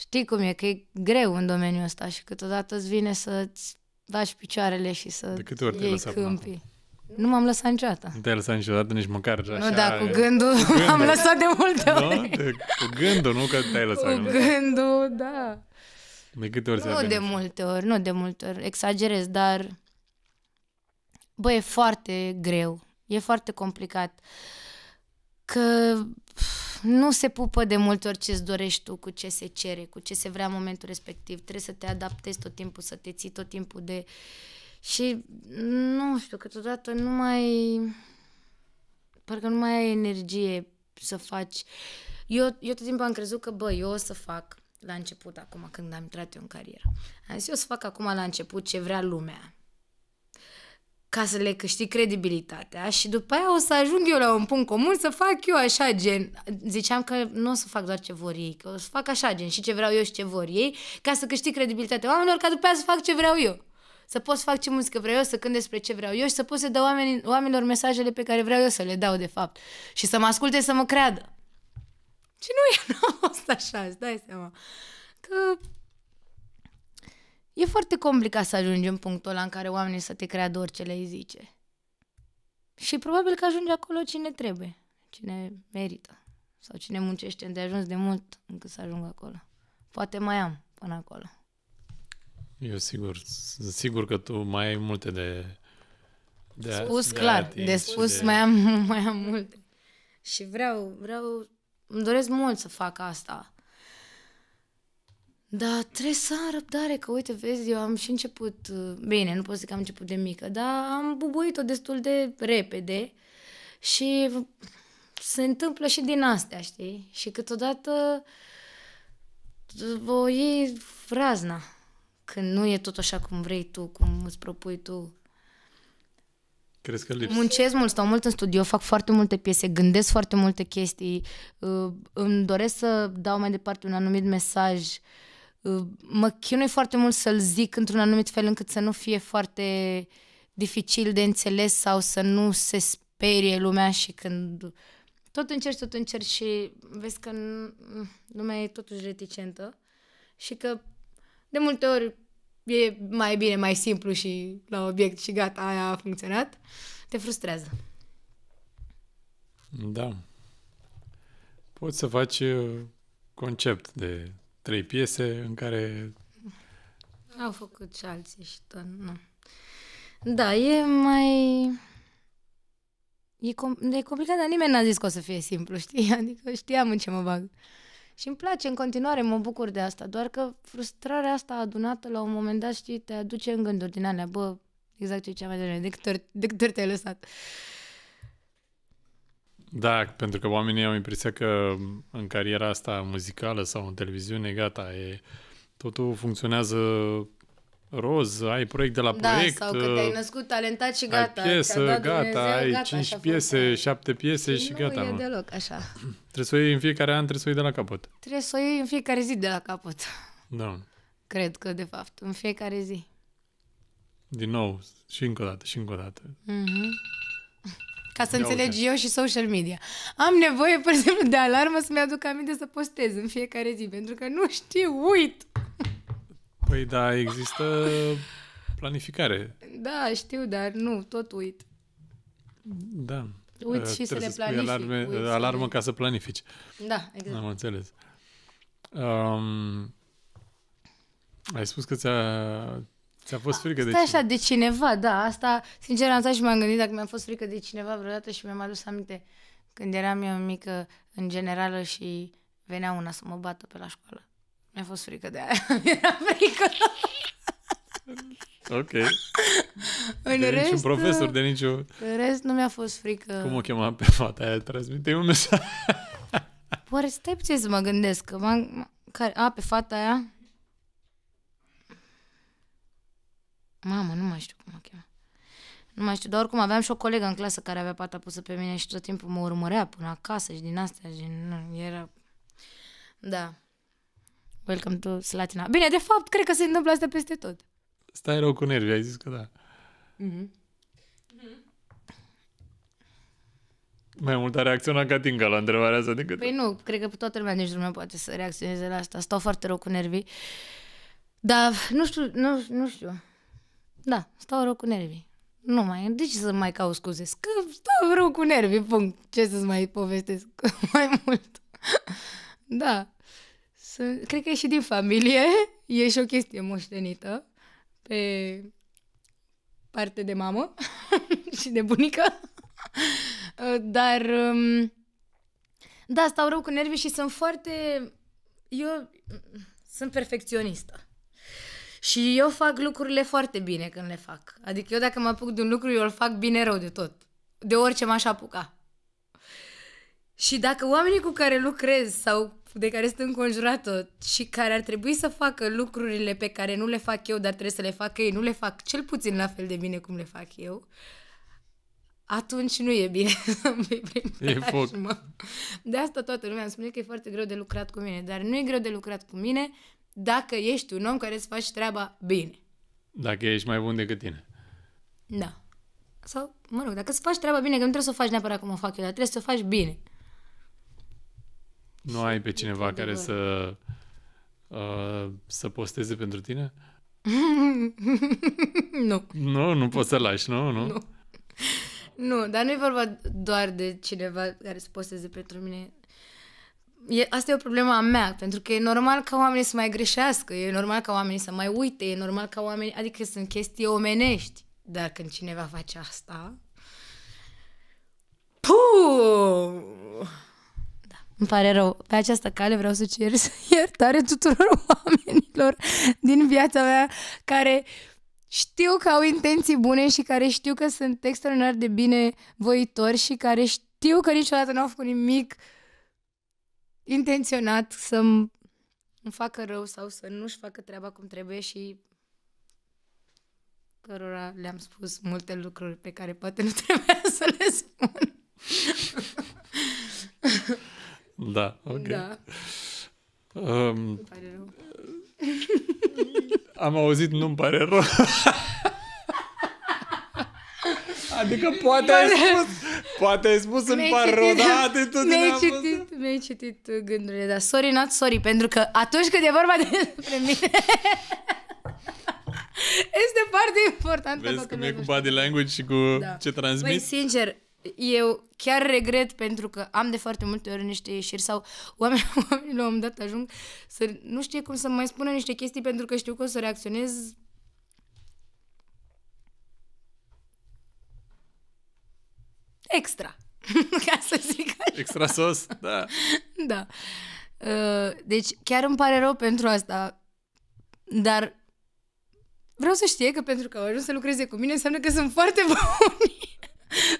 Știi cum e, că e greu în domeniul ăsta și câteodată îți vine să-ți lași picioarele și să De câte ori te câmpii. Până? Nu m-am lăsat niciodată. Nu te-ai lăsat niciodată nici măcar așa. Nu, da, cu gândul, cu gândul. am lăsat de multe da, ori. De, cu gândul, nu că te-ai lăsat. Cu gândul, da. De câte ori Nu de multe ori, nu de multe ori. Exagerez, dar... Bă, e foarte greu. E foarte complicat. Că nu se pupă de multe ori ce-ți dorești tu, cu ce se cere, cu ce se vrea în momentul respectiv. Trebuie să te adaptezi tot timpul, să te ții tot timpul de... Și nu știu, câteodată nu mai... Parcă nu mai ai energie să faci... Eu, eu tot timpul am crezut că, bă, eu o să fac la început, acum când am intrat eu în carieră. Am zis, eu o să fac acum la început ce vrea lumea ca să le câștig credibilitatea și după aia o să ajung eu la un punct comun să fac eu așa gen. Ziceam că nu o să fac doar ce vor ei, că o să fac așa gen și ce vreau eu și ce vor ei, ca să câștig credibilitatea oamenilor, ca după aia să fac ce vreau eu. Să pot să fac ce muzică vreau eu, să cânt despre ce vreau eu și să pot să dau oamenii, oamenilor mesajele pe care vreau eu să le dau de fapt. Și să mă asculte, să mă creadă. Și nu e, nu a fost așa, îți dai seama. Că E foarte complicat să ajungi în punctul ăla în care oamenii să te creadă orice le zice. Și probabil că ajunge acolo cine trebuie, cine merită sau cine muncește de ajuns de mult încât să ajungă acolo. Poate mai am până acolo. Eu sigur, sigur că tu mai ai multe de, de spus, a, de clar, de spus de... mai am mai am multe. Și vreau, vreau, îmi doresc mult să fac asta. Dar trebuie să am răbdare, că uite, vezi, eu am și început, uh, bine, nu pot să zic că am început de mică, dar am bubuit-o destul de repede și se întâmplă și din astea, știi? Și câteodată o iei razna când nu e tot așa cum vrei tu, cum îți propui tu. Crezi că lipsi? Muncesc mult, stau mult în studio, fac foarte multe piese, gândesc foarte multe chestii, uh, îmi doresc să dau mai departe un anumit mesaj uh, mă chinui foarte mult să-l zic într-un anumit fel încât să nu fie foarte dificil de înțeles sau să nu se sperie lumea și când tot încerci, tot încerci și vezi că lumea e totuși reticentă și că de multe ori e mai bine, mai simplu și la obiect și gata, aia a funcționat, te frustrează. Da. Poți să faci uh, concept de trei piese în care... Au făcut și alții și tot, nu. Da, e mai... E, com- e complicat, dar nimeni n-a zis că o să fie simplu, știi? Adică știam în ce mă bag. Și îmi place în continuare, mă bucur de asta, doar că frustrarea asta adunată la un moment dat, știi, te aduce în gânduri din alea, bă, exact ce am mai devreme, de câte ori, de câte ori te-ai lăsat. Uh, da, pentru că oamenii au impresia că în cariera asta muzicală sau în televiziune, gata, e, totul funcționează roz, ai proiect de la da, proiect. Da, sau că te-ai uh, născut talentat și gata. Ai piesă, gata, Dumnezeu, ai gata, 5 piese, 7 piese și, și nu gata. Nu e mă. deloc așa. Trebuie să o iei în fiecare an, trebuie să o iei de la capăt. Trebuie să o iei în fiecare zi de la capăt. Da. Cred că, de fapt, în fiecare zi. Din nou, și încă o dată, și încă o dată. Mm-hmm ca să Ia înțelegi uite. eu și social media. Am nevoie, pur și simplu, de alarmă să-mi aduc aminte să postez în fiecare zi, pentru că nu știu, uit! Păi da, există planificare. Da, știu, dar nu, tot uit. Da. Uit ă, și să le planifici. Alarme, uit alarmă ca să planifici. Da, exact. Am înțeles. Um, ai spus că ți-a, Ți-a fost frică asta de cineva. așa de cineva, da. Asta, sincer, am stat și m-am gândit dacă mi-a fost frică de cineva vreodată și mi-am adus aminte când eram eu mică, în generală, și venea una să mă bată pe la școală. Mi-a fost frică de aia. Mi-era frică. Ok. în de rest, niciun profesor, de niciun... În rest nu mi-a fost frică. Cum o chema pe fata aia? Transmite un mesaj. Oare stai puțin să mă gândesc. Că m-am... Care? A, pe fata aia? Mamă, nu mai știu cum mă cheamă. Nu mai știu, dar oricum aveam și o colegă în clasă care avea pata pusă pe mine și tot timpul mă urmărea până acasă și din astea și nu, era... Da. Welcome to Slatina. Bine, de fapt, cred că se întâmplă asta peste tot. Stai rău cu nervi, ai zis că da. Mm-hmm. Mai mult a reacționat Catinca la întrebarea asta decât... Păi nu, cred că toată lumea nici lumea poate să reacționeze la asta. Stau foarte rău cu nervii. Dar nu știu, nu, nu știu. Da, stau rău cu nervii. Nu mai, de ce să mai caut scuze? Că stau rău cu nervii, punct. Ce să-ți mai povestesc mai mult? da. Sunt, cred că e și din familie. E și o chestie moștenită pe parte de mamă și de bunică. Dar um, da, stau rău cu nervii și sunt foarte... Eu sunt perfecționistă. Și eu fac lucrurile foarte bine când le fac. Adică eu dacă mă apuc de un lucru, eu îl fac bine rău de tot. De orice m-aș apuca. Și dacă oamenii cu care lucrez sau de care sunt înconjurată și care ar trebui să facă lucrurile pe care nu le fac eu, dar trebuie să le facă ei, nu le fac cel puțin la fel de bine cum le fac eu, atunci nu e bine să E foc. De asta toată lumea îmi spune că e foarte greu de lucrat cu mine, dar nu e greu de lucrat cu mine dacă ești un om care îți faci treaba bine. Dacă ești mai bun decât tine. Da. Sau, mă rog, dacă îți faci treaba bine, că nu trebuie să o faci neapărat cum o fac eu, dar trebuie să o faci bine. Nu ai pe cineva care să uh, să posteze pentru tine? nu. Nu, nu poți să lași, nu? Nu. nu. Nu, dar nu e vorba doar de cineva care să posteze pentru mine e, asta e o problemă a mea, pentru că e normal ca oamenii să mai greșească, e normal ca oamenii să mai uite, e normal ca oamenii, adică sunt chestii omenești. Dar când cineva face asta, puuu, Da, îmi pare rău. Pe această cale vreau să cer iertare tuturor oamenilor din viața mea care știu că au intenții bune și care știu că sunt extraordinar de bine voitori și care știu că niciodată n-au făcut nimic uh, intenționat să-mi îmi facă rău sau să nu-și facă treaba cum trebuie și cărora le-am spus multe lucruri pe care poate nu trebuia să le spun. Da, ok. Da. Um, pare rău. Am auzit, nu-mi pare rău. adică poate ai spus... Poate ai spus în parodate tot Mi-ai da, citit, mi-ai citit gândurile, dar sorry not sorry, pentru că atunci când e vorba despre mine... este foarte important. Vezi cum e cu body language și cu da. ce transmit? Păi, sincer, eu chiar regret pentru că am de foarte multe ori niște ieșiri sau oameni oamenii la un moment dat ajung să nu știe cum să mai spună niște chestii pentru că știu că o să reacționez extra, ca să zic așa. Extra sos, da. da. Ă, deci chiar îmi pare rău pentru asta, dar vreau să știe că pentru că au ajuns să lucreze cu mine înseamnă că sunt foarte buni.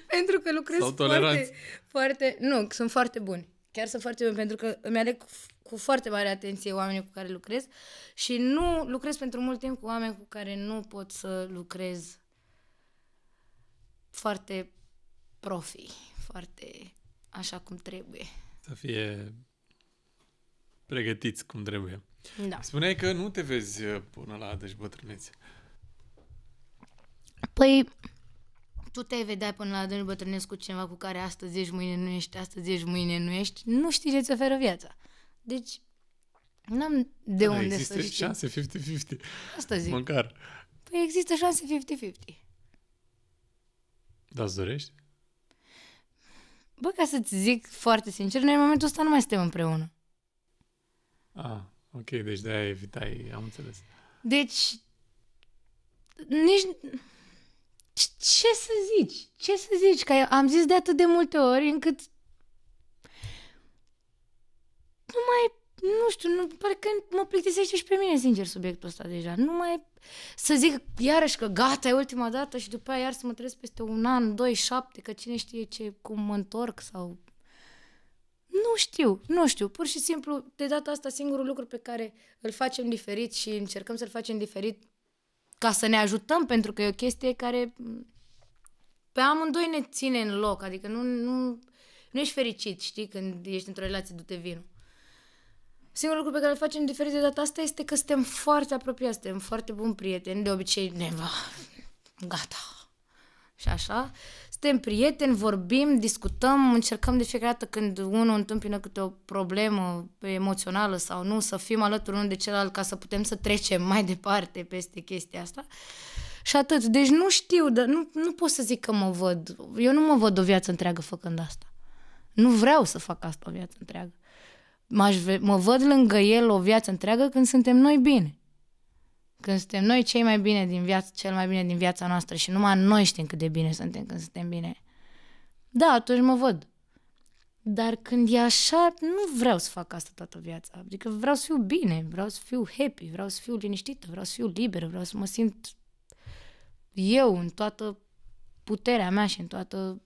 pentru că lucrez Sau foarte, foarte... Nu, sunt foarte buni. Chiar sunt foarte buni pentru că îmi aleg cu foarte mare atenție oamenii cu care lucrez și nu lucrez pentru mult timp cu oameni cu care nu pot să lucrez foarte profi, foarte așa cum trebuie. Să fie pregătiți cum trebuie. Da. Spuneai că nu te vezi uh, până la adăși bătrânețe. Păi, tu te ai vedea până la adăși bătrâneți cu cineva cu care astăzi ești, mâine nu ești, astăzi ești, mâine nu ești, nu știi ce-ți oferă viața. Deci, n-am de da, unde există să știu. șanse 50-50. Asta zic. Măcar. Păi există șanse 50-50. Da, îți dorești? Bă, ca să-ți zic foarte sincer, noi în momentul ăsta nu mai suntem împreună. Ah, ok, deci de-aia evitai, am înțeles. Deci, nici... Ce să zici? Ce să zici? Că am zis de atât de multe ori încât nu știu, nu, parcă mă plictisește și pe mine, sincer, subiectul ăsta deja. Nu mai să zic iarăși că gata, e ultima dată și după aia iar să mă trezesc peste un an, doi, șapte, că cine știe ce, cum mă întorc sau... Nu știu, nu știu. Pur și simplu, de data asta, singurul lucru pe care îl facem diferit și încercăm să-l facem diferit ca să ne ajutăm, pentru că e o chestie care pe amândoi ne ține în loc. Adică nu, nu, nu ești fericit, știi, când ești într-o relație, du-te vinul. Singurul lucru pe care îl facem diferit de data asta este că suntem foarte apropiați, suntem foarte buni prieteni, de obicei neva gata. Și așa, suntem prieteni, vorbim, discutăm, încercăm de fiecare dată când unul întâmpină câte o problemă emoțională sau nu, să fim alături unul de celălalt ca să putem să trecem mai departe peste chestia asta. Și atât. Deci nu știu, dar nu, nu pot să zic că mă văd. Eu nu mă văd o viață întreagă făcând asta. Nu vreau să fac asta o viață întreagă mă văd lângă el o viață întreagă când suntem noi bine. Când suntem noi cei mai bine din viață, cel mai bine din viața noastră și numai noi știm cât de bine suntem când suntem bine. Da, atunci mă văd. Dar când e așa, nu vreau să fac asta toată viața. Adică vreau să fiu bine, vreau să fiu happy, vreau să fiu liniștită, vreau să fiu liberă, vreau să mă simt eu în toată puterea mea și în toată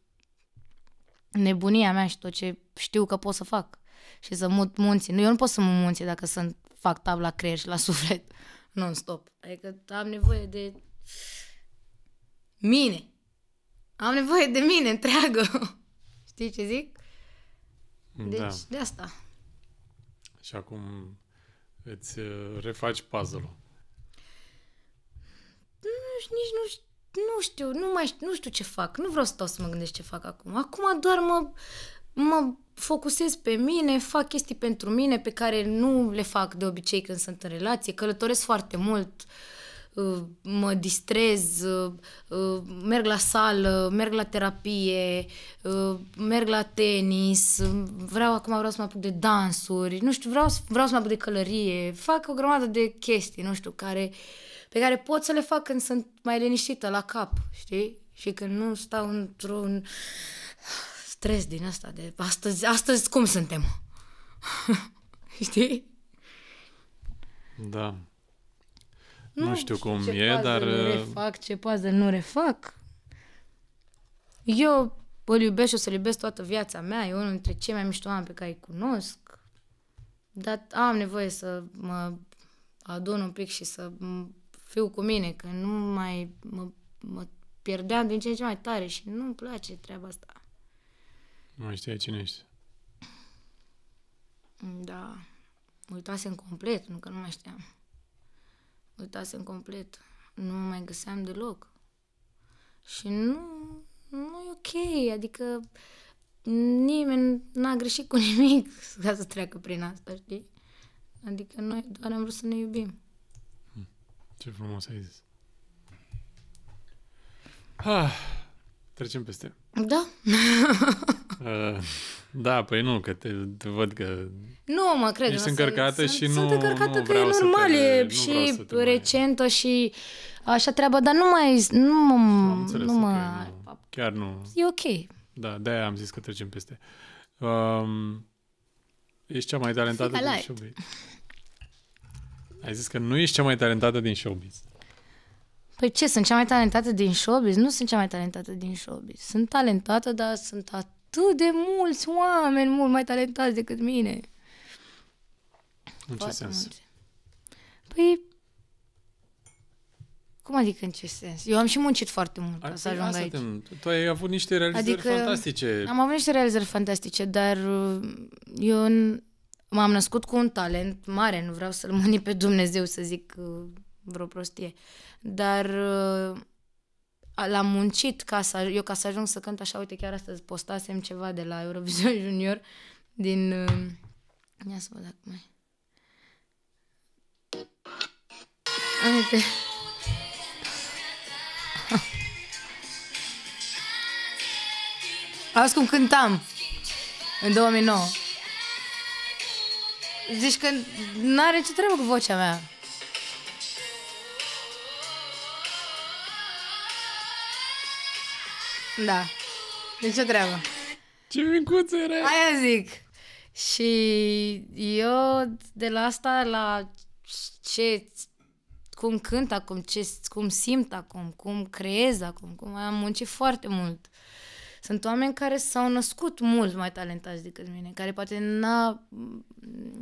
nebunia mea și tot ce știu că pot să fac și să mut munții. Nu, eu nu pot să mut munții dacă sunt, fac tab la creier și la suflet non-stop. Adică am nevoie de mine. Am nevoie de mine întreagă. Știi ce zic? Deci, da. de asta. Și acum îți uh, refaci puzzle-ul. Nu, nici nu știu. Nu știu, nu mai știu, nu știu ce fac. Nu vreau să stau să mă gândesc ce fac acum. Acum doar mă mă focusez pe mine, fac chestii pentru mine pe care nu le fac de obicei când sunt în relație, călătoresc foarte mult, uh, mă distrez, uh, uh, merg la sală, merg la terapie, merg la tenis, vreau acum vreau să mă apuc de dansuri, nu știu, vreau, vreau să mă apuc de călărie, fac o grămadă de chestii, nu știu, care, pe care pot să le fac când sunt mai liniștită la cap, știi? Și când nu stau într-un stres din asta de astăzi, astăzi cum suntem? Știi? Da. Nu, nu știu cum ce e, dar... Nu uh, refac, ce poate nu refac. Eu îl iubesc și o să-l iubesc toată viața mea. E unul dintre cei mai mișto oameni pe care îi cunosc. Dar am nevoie să mă adun un pic și să fiu cu mine, că nu mai mă, mă pierdeam din ce în ce mai tare și nu-mi place treaba asta. Nu știai cine ești. Da. Uitasem complet, nu că nu mai știam. Uitasem complet. Nu mă mai găseam deloc. Și nu, nu e ok. Adică nimeni n-a greșit cu nimic ca să treacă prin asta, știi? Adică noi doar am vrut să ne iubim. Hm. Ce frumos ai zis. Ah, trecem peste. Da. Uh, da, păi nu, că te, te văd că nu, mă cred. Ești încărcată sunt, și sunt, nu Sunt încărcată nu că e normal, e și recentă mai... și așa treaba, dar nu mai... Nu mă... Nu, nu mă... Nu, chiar nu. E ok. Da, de-aia am zis că trecem peste. Um, ești cea mai talentată din showbiz. Ai zis că nu ești cea mai talentată din showbiz. Păi ce, sunt cea mai talentată din showbiz? Nu sunt cea mai talentată din showbiz. Sunt talentată, dar sunt atât de mulți oameni mult mai talentați decât mine. În Foarte ce sens? Mulți. Păi, cum adică în ce sens? Eu am și muncit foarte mult Ar, să ajung aici. Tem. Tu ai avut niște realizări adică, fantastice. Am avut niște realizări fantastice, dar uh, eu m-am născut cu un talent mare, nu vreau să-l mâni pe Dumnezeu să zic uh, vreo prostie. Dar uh, l-am muncit ca să, eu ca să ajung să cânt așa, uite, chiar astăzi postasem ceva de la Eurovision Junior din... Uh, ia să văd acum mai... Uite. Auzi cum cântam în 2009. Zici că n-are ce treabă cu vocea mea. Da. de ce treabă? Ce micuță era! Aia zic! Și eu de la asta la ce cum cânt acum, ce, cum simt acum, cum creez acum, cum am muncit foarte mult. Sunt oameni care s-au născut mult mai talentați decât mine, care poate n-a,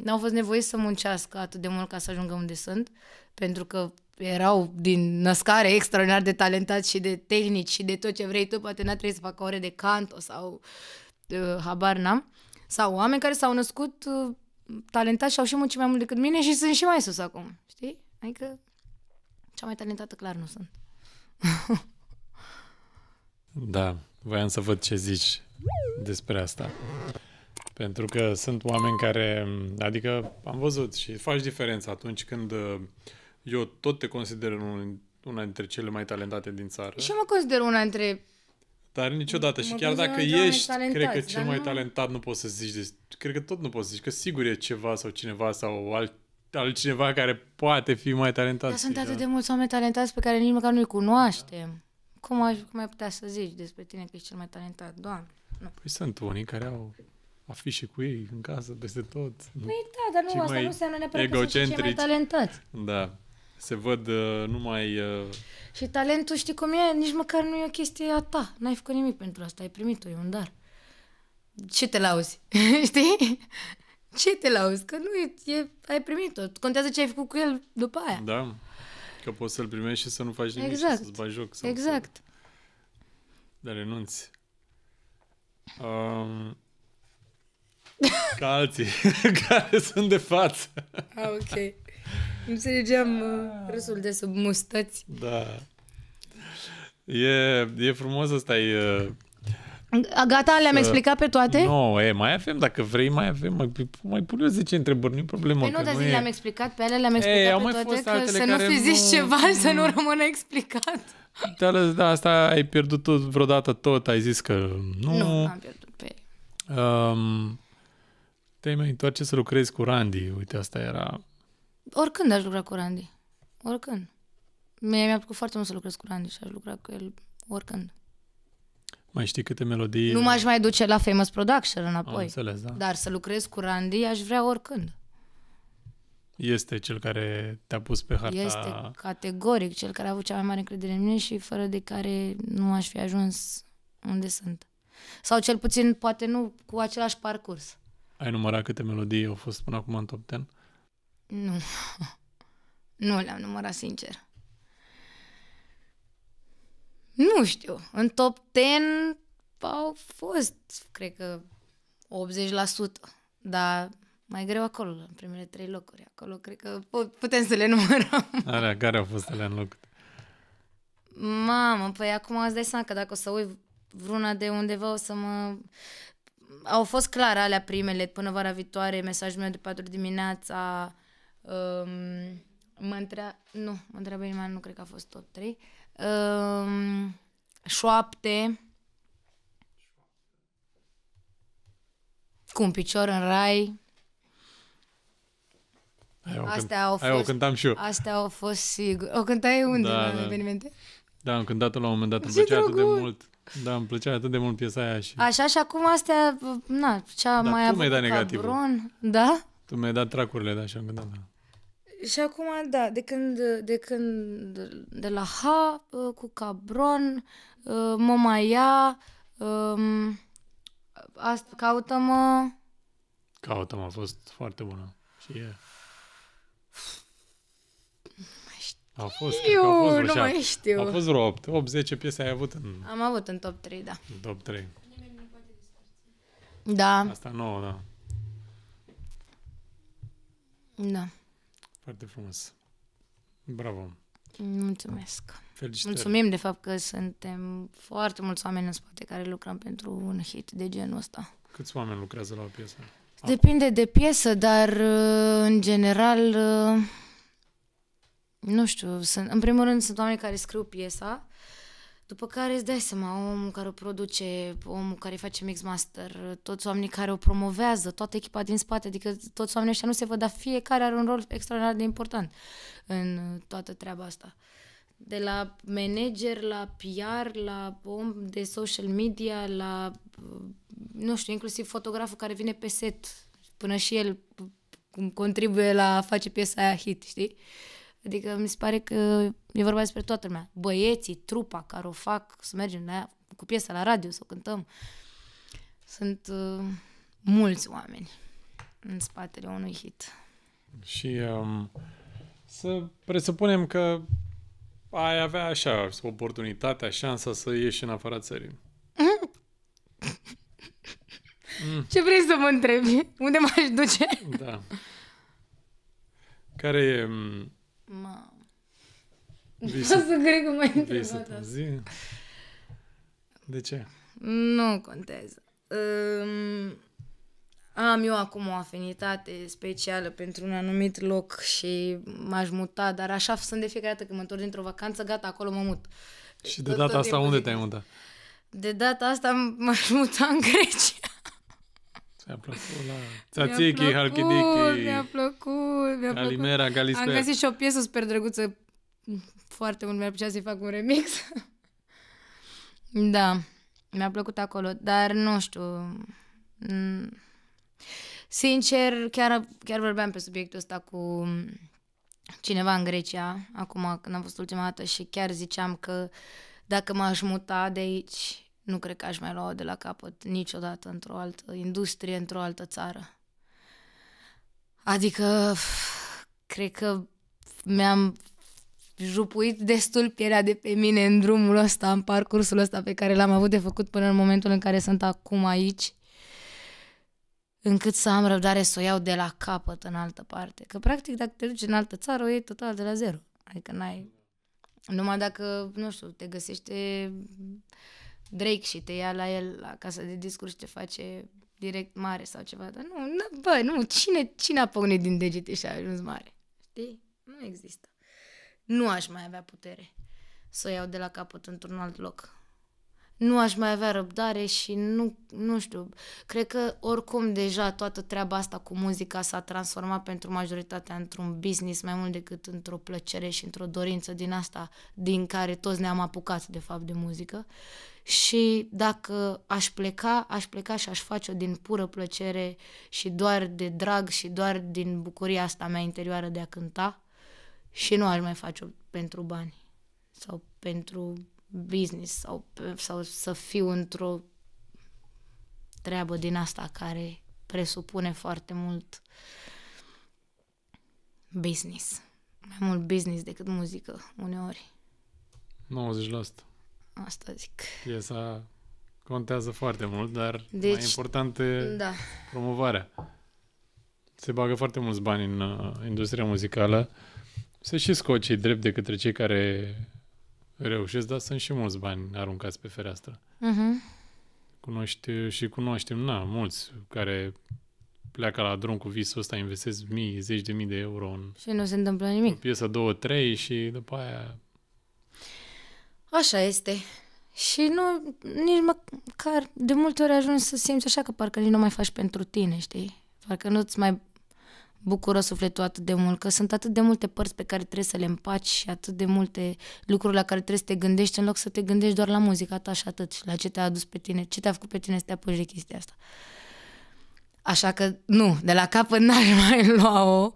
n-au fost nevoie să muncească atât de mult ca să ajungă unde sunt, pentru că erau din născare extraordinar de talentați și de tehnici și de tot ce vrei tu, poate n-a trebuit să facă ore de canto sau uh, habar n-am, sau oameni care s-au născut uh, talentați și au și muncit mai mult decât mine și sunt și mai sus acum, știi? Adică cea mai talentată clar nu sunt. da, voiam să văd ce zici despre asta. Pentru că sunt oameni care, adică am văzut și faci diferența atunci când ă, eu tot te consider unul, una dintre cele mai talentate din țară. Și eu mă consider una dintre... Dar niciodată. M- și chiar dacă ești, cred că cel mai nu... talentat nu poți să zici. De... cred că tot nu poți să zici. Că sigur e ceva sau cineva sau alt, altcineva care poate fi mai talentat. Dar sunt atât da? de mulți oameni talentați pe care nici măcar nu-i cunoaștem. Da. Cum, aș, cum ai putea să zici despre tine că ești cel mai talentat? Doamne. Nu. Păi sunt unii care au afișe cu ei în casă, peste tot. Păi da, dar nu, asta nu înseamnă neapărat că sunt cei mai talentați. Da se văd uh, numai... Uh... Și talentul, știi cum e? Nici măcar nu e o chestie a ta. N-ai făcut nimic pentru asta, ai primit-o, e un dar. Ce te lauzi? știi? Ce te lauzi? Că nu, e, ai primit-o. Contează ce ai făcut cu el după aia. Da. Că poți să-l primești și să nu faci nimic exact. și să-ți bagi joc. Să exact. Să... Dar renunți. Um, ca alții care sunt de față. Ah, ok îmi legeam uh, ah. râsul de sub mustăți. Da. E, e frumos ăsta, e... Gata, le-am uh, explicat pe toate? Nu, no, e, mai avem, dacă vrei, mai avem, mai, mai pune 10 întrebări, nu-i problemă. Păi nu, dar zi, e... le-am explicat pe ele, le-am explicat Ei, pe mai toate, fost că să nu fi zis nu... ceva, să nu rămână explicat. Da, da, asta ai pierdut tot, vreodată tot, ai zis că nu. Nu, am pierdut pe um, Te-ai mai întoarce să lucrezi cu Randy, uite, asta era... Oricând aș lucra cu Randy. Oricând. Mie mi-a plăcut foarte mult să lucrez cu Randy și aș lucra cu el oricând. Mai știi câte melodii... Nu m-aș mai duce la Famous Production înapoi. Am înțeles, da. Dar să lucrez cu Randy aș vrea oricând. Este cel care te-a pus pe harta... Este categoric cel care a avut cea mai mare încredere în mine și fără de care nu aș fi ajuns unde sunt. Sau cel puțin, poate nu cu același parcurs. Ai numărat câte melodii au fost până acum în top 10? Nu. Nu le-am numărat sincer. Nu știu. În top 10 au fost, cred că, 80%. Dar mai greu acolo, în primele trei locuri. Acolo cred că putem să le numărăm. Alea, care au fost alea în loc? Mamă, păi acum îți dai seama că dacă o să uit vruna de undeva o să mă... Au fost clar alea primele, până vara viitoare, mesajul meu de 4 dimineața, Um, mă întreabă, nu, mă întreabă inima, nu cred că a fost tot trei, Um, șoapte. Cu un picior în rai. astea au fost, Aia o cântam și eu. Astea au fost sigur. O cântai unde da, la da. evenimente? Da, am cântat-o la un moment dat, îmi plăcea atât de mult. Da, îmi plăcea atât de mult piesa aia și... Așa și acum astea, na, cea da, mai tu avut mi dat negativul. Da? Tu mi-ai dat tracurile, da, și am gândit, da. Și acum, da, de când, de când de la H uh, cu Cabron, uh, Momaia, um, asta, caută-mă... Caută-mă a fost foarte bună și e... A fost, știu, a fost nu mai știu. A fost vreo 8, 8 10 piese ai avut în... Am avut în top 3, da. În Top 3. Da. Asta nouă, da. Da. Foarte frumos. Bravo. Mulțumesc. Felicitări. Mulțumim de fapt că suntem foarte mulți oameni în spate care lucrăm pentru un hit de genul ăsta. Câți oameni lucrează la o piesă? Depinde de piesă, dar uh, în general, uh, nu știu, sunt, în primul rând sunt oameni care scriu piesa, uh, după care îți dai seama, omul care o produce, omul care face mix master, toți oamenii care o promovează, toată echipa din spate, adică toți oamenii ăștia nu se văd, dar fiecare are un rol extraordinar de important în toată treaba asta. De la manager, la PR, la om de social media, la, nu știu, inclusiv fotograful care vine pe set, până și el contribuie la a face piesa aia hit, știi? Uh, Adică mi se pare că e vorba despre toată lumea. Băieții, trupa care o fac să mergem la ea, cu piesa la radio, să o cântăm. Sunt uh, mulți oameni în spatele unui hit. Și um, să presupunem că ai avea așa oportunitatea, șansa să ieși în afara țării. Mm. Ce vrei să mă întrebi? Unde m-aș duce? Da. Care e um, Mamă. Vise. Asta cred că mai întrebat asta. De ce? Nu contează. Um, am eu acum o afinitate specială pentru un anumit loc și m-aș muta, dar așa sunt de fiecare dată când mă întorc dintr-o vacanță, gata, acolo mă mut. Și de data asta unde te-ai mutat? De data asta m-aș muta în Grecia. Ți-a plăcut la... Da. Tzatziki, mi-a halkidiki. Mi-a plăcut, mi-a plăcut. Alimera, Am găsit și o piesă super drăguță. Foarte mult mi-ar plăcea să-i fac un remix. da, mi-a plăcut acolo. Dar nu știu... Sincer, chiar, chiar vorbeam pe subiectul ăsta cu cineva în Grecia, acum când am fost ultima dată și chiar ziceam că dacă m-aș muta de aici, nu cred că aș mai lua de la capăt niciodată într-o altă industrie, într-o altă țară. Adică, cred că mi-am jupuit destul pielea de pe mine în drumul ăsta, în parcursul ăsta pe care l-am avut de făcut până în momentul în care sunt acum aici, încât să am răbdare să o iau de la capăt în altă parte. Că, practic, dacă te duci în altă țară, o iei total de la zero. Adică n-ai... Numai dacă, nu știu, te găsește Drake și te ia la el la casa de discurs și te face direct mare sau ceva, dar nu, nu bă, nu, cine, cine a păunit din degete și a ajuns mare? Știi? Nu există. Nu aș mai avea putere să o iau de la capăt într-un alt loc. Nu aș mai avea răbdare și nu, nu știu, cred că oricum deja toată treaba asta cu muzica s-a transformat pentru majoritatea într-un business mai mult decât într-o plăcere și într-o dorință din asta din care toți ne-am apucat de fapt de muzică și dacă aș pleca, aș pleca și aș face-o din pură plăcere și doar de drag și doar din bucuria asta mea interioară de a cânta și nu aș mai face-o pentru bani sau pentru business sau, sau să fiu într-o treabă din asta care presupune foarte mult business. Mai mult business decât muzică, uneori. 90%. Asta zic. Piesa contează foarte mult, dar deci, mai important e da. promovarea. Se bagă foarte mulți bani în uh, industria muzicală. Se și cei drept de către cei care reușesc, dar sunt și mulți bani aruncați pe fereastră. Uh-huh. Cunoști și cunoaștem, na, mulți care pleacă la drum cu visul ăsta, investesc mii, zeci de mii de euro în... Și nu se întâmplă nimic. Piesa 2-3 și după aia Așa este. Și nu, nici măcar, de multe ori ajungi să simți așa că parcă nici nu mai faci pentru tine, știi? Parcă nu-ți mai bucură sufletul atât de mult, că sunt atât de multe părți pe care trebuie să le împaci și atât de multe lucruri la care trebuie să te gândești în loc să te gândești doar la muzica ta și atât și la ce te-a adus pe tine, ce te-a făcut pe tine să te apuci de chestia asta. Uh, Așa că nu, de la capăt n-aș mai lua-o,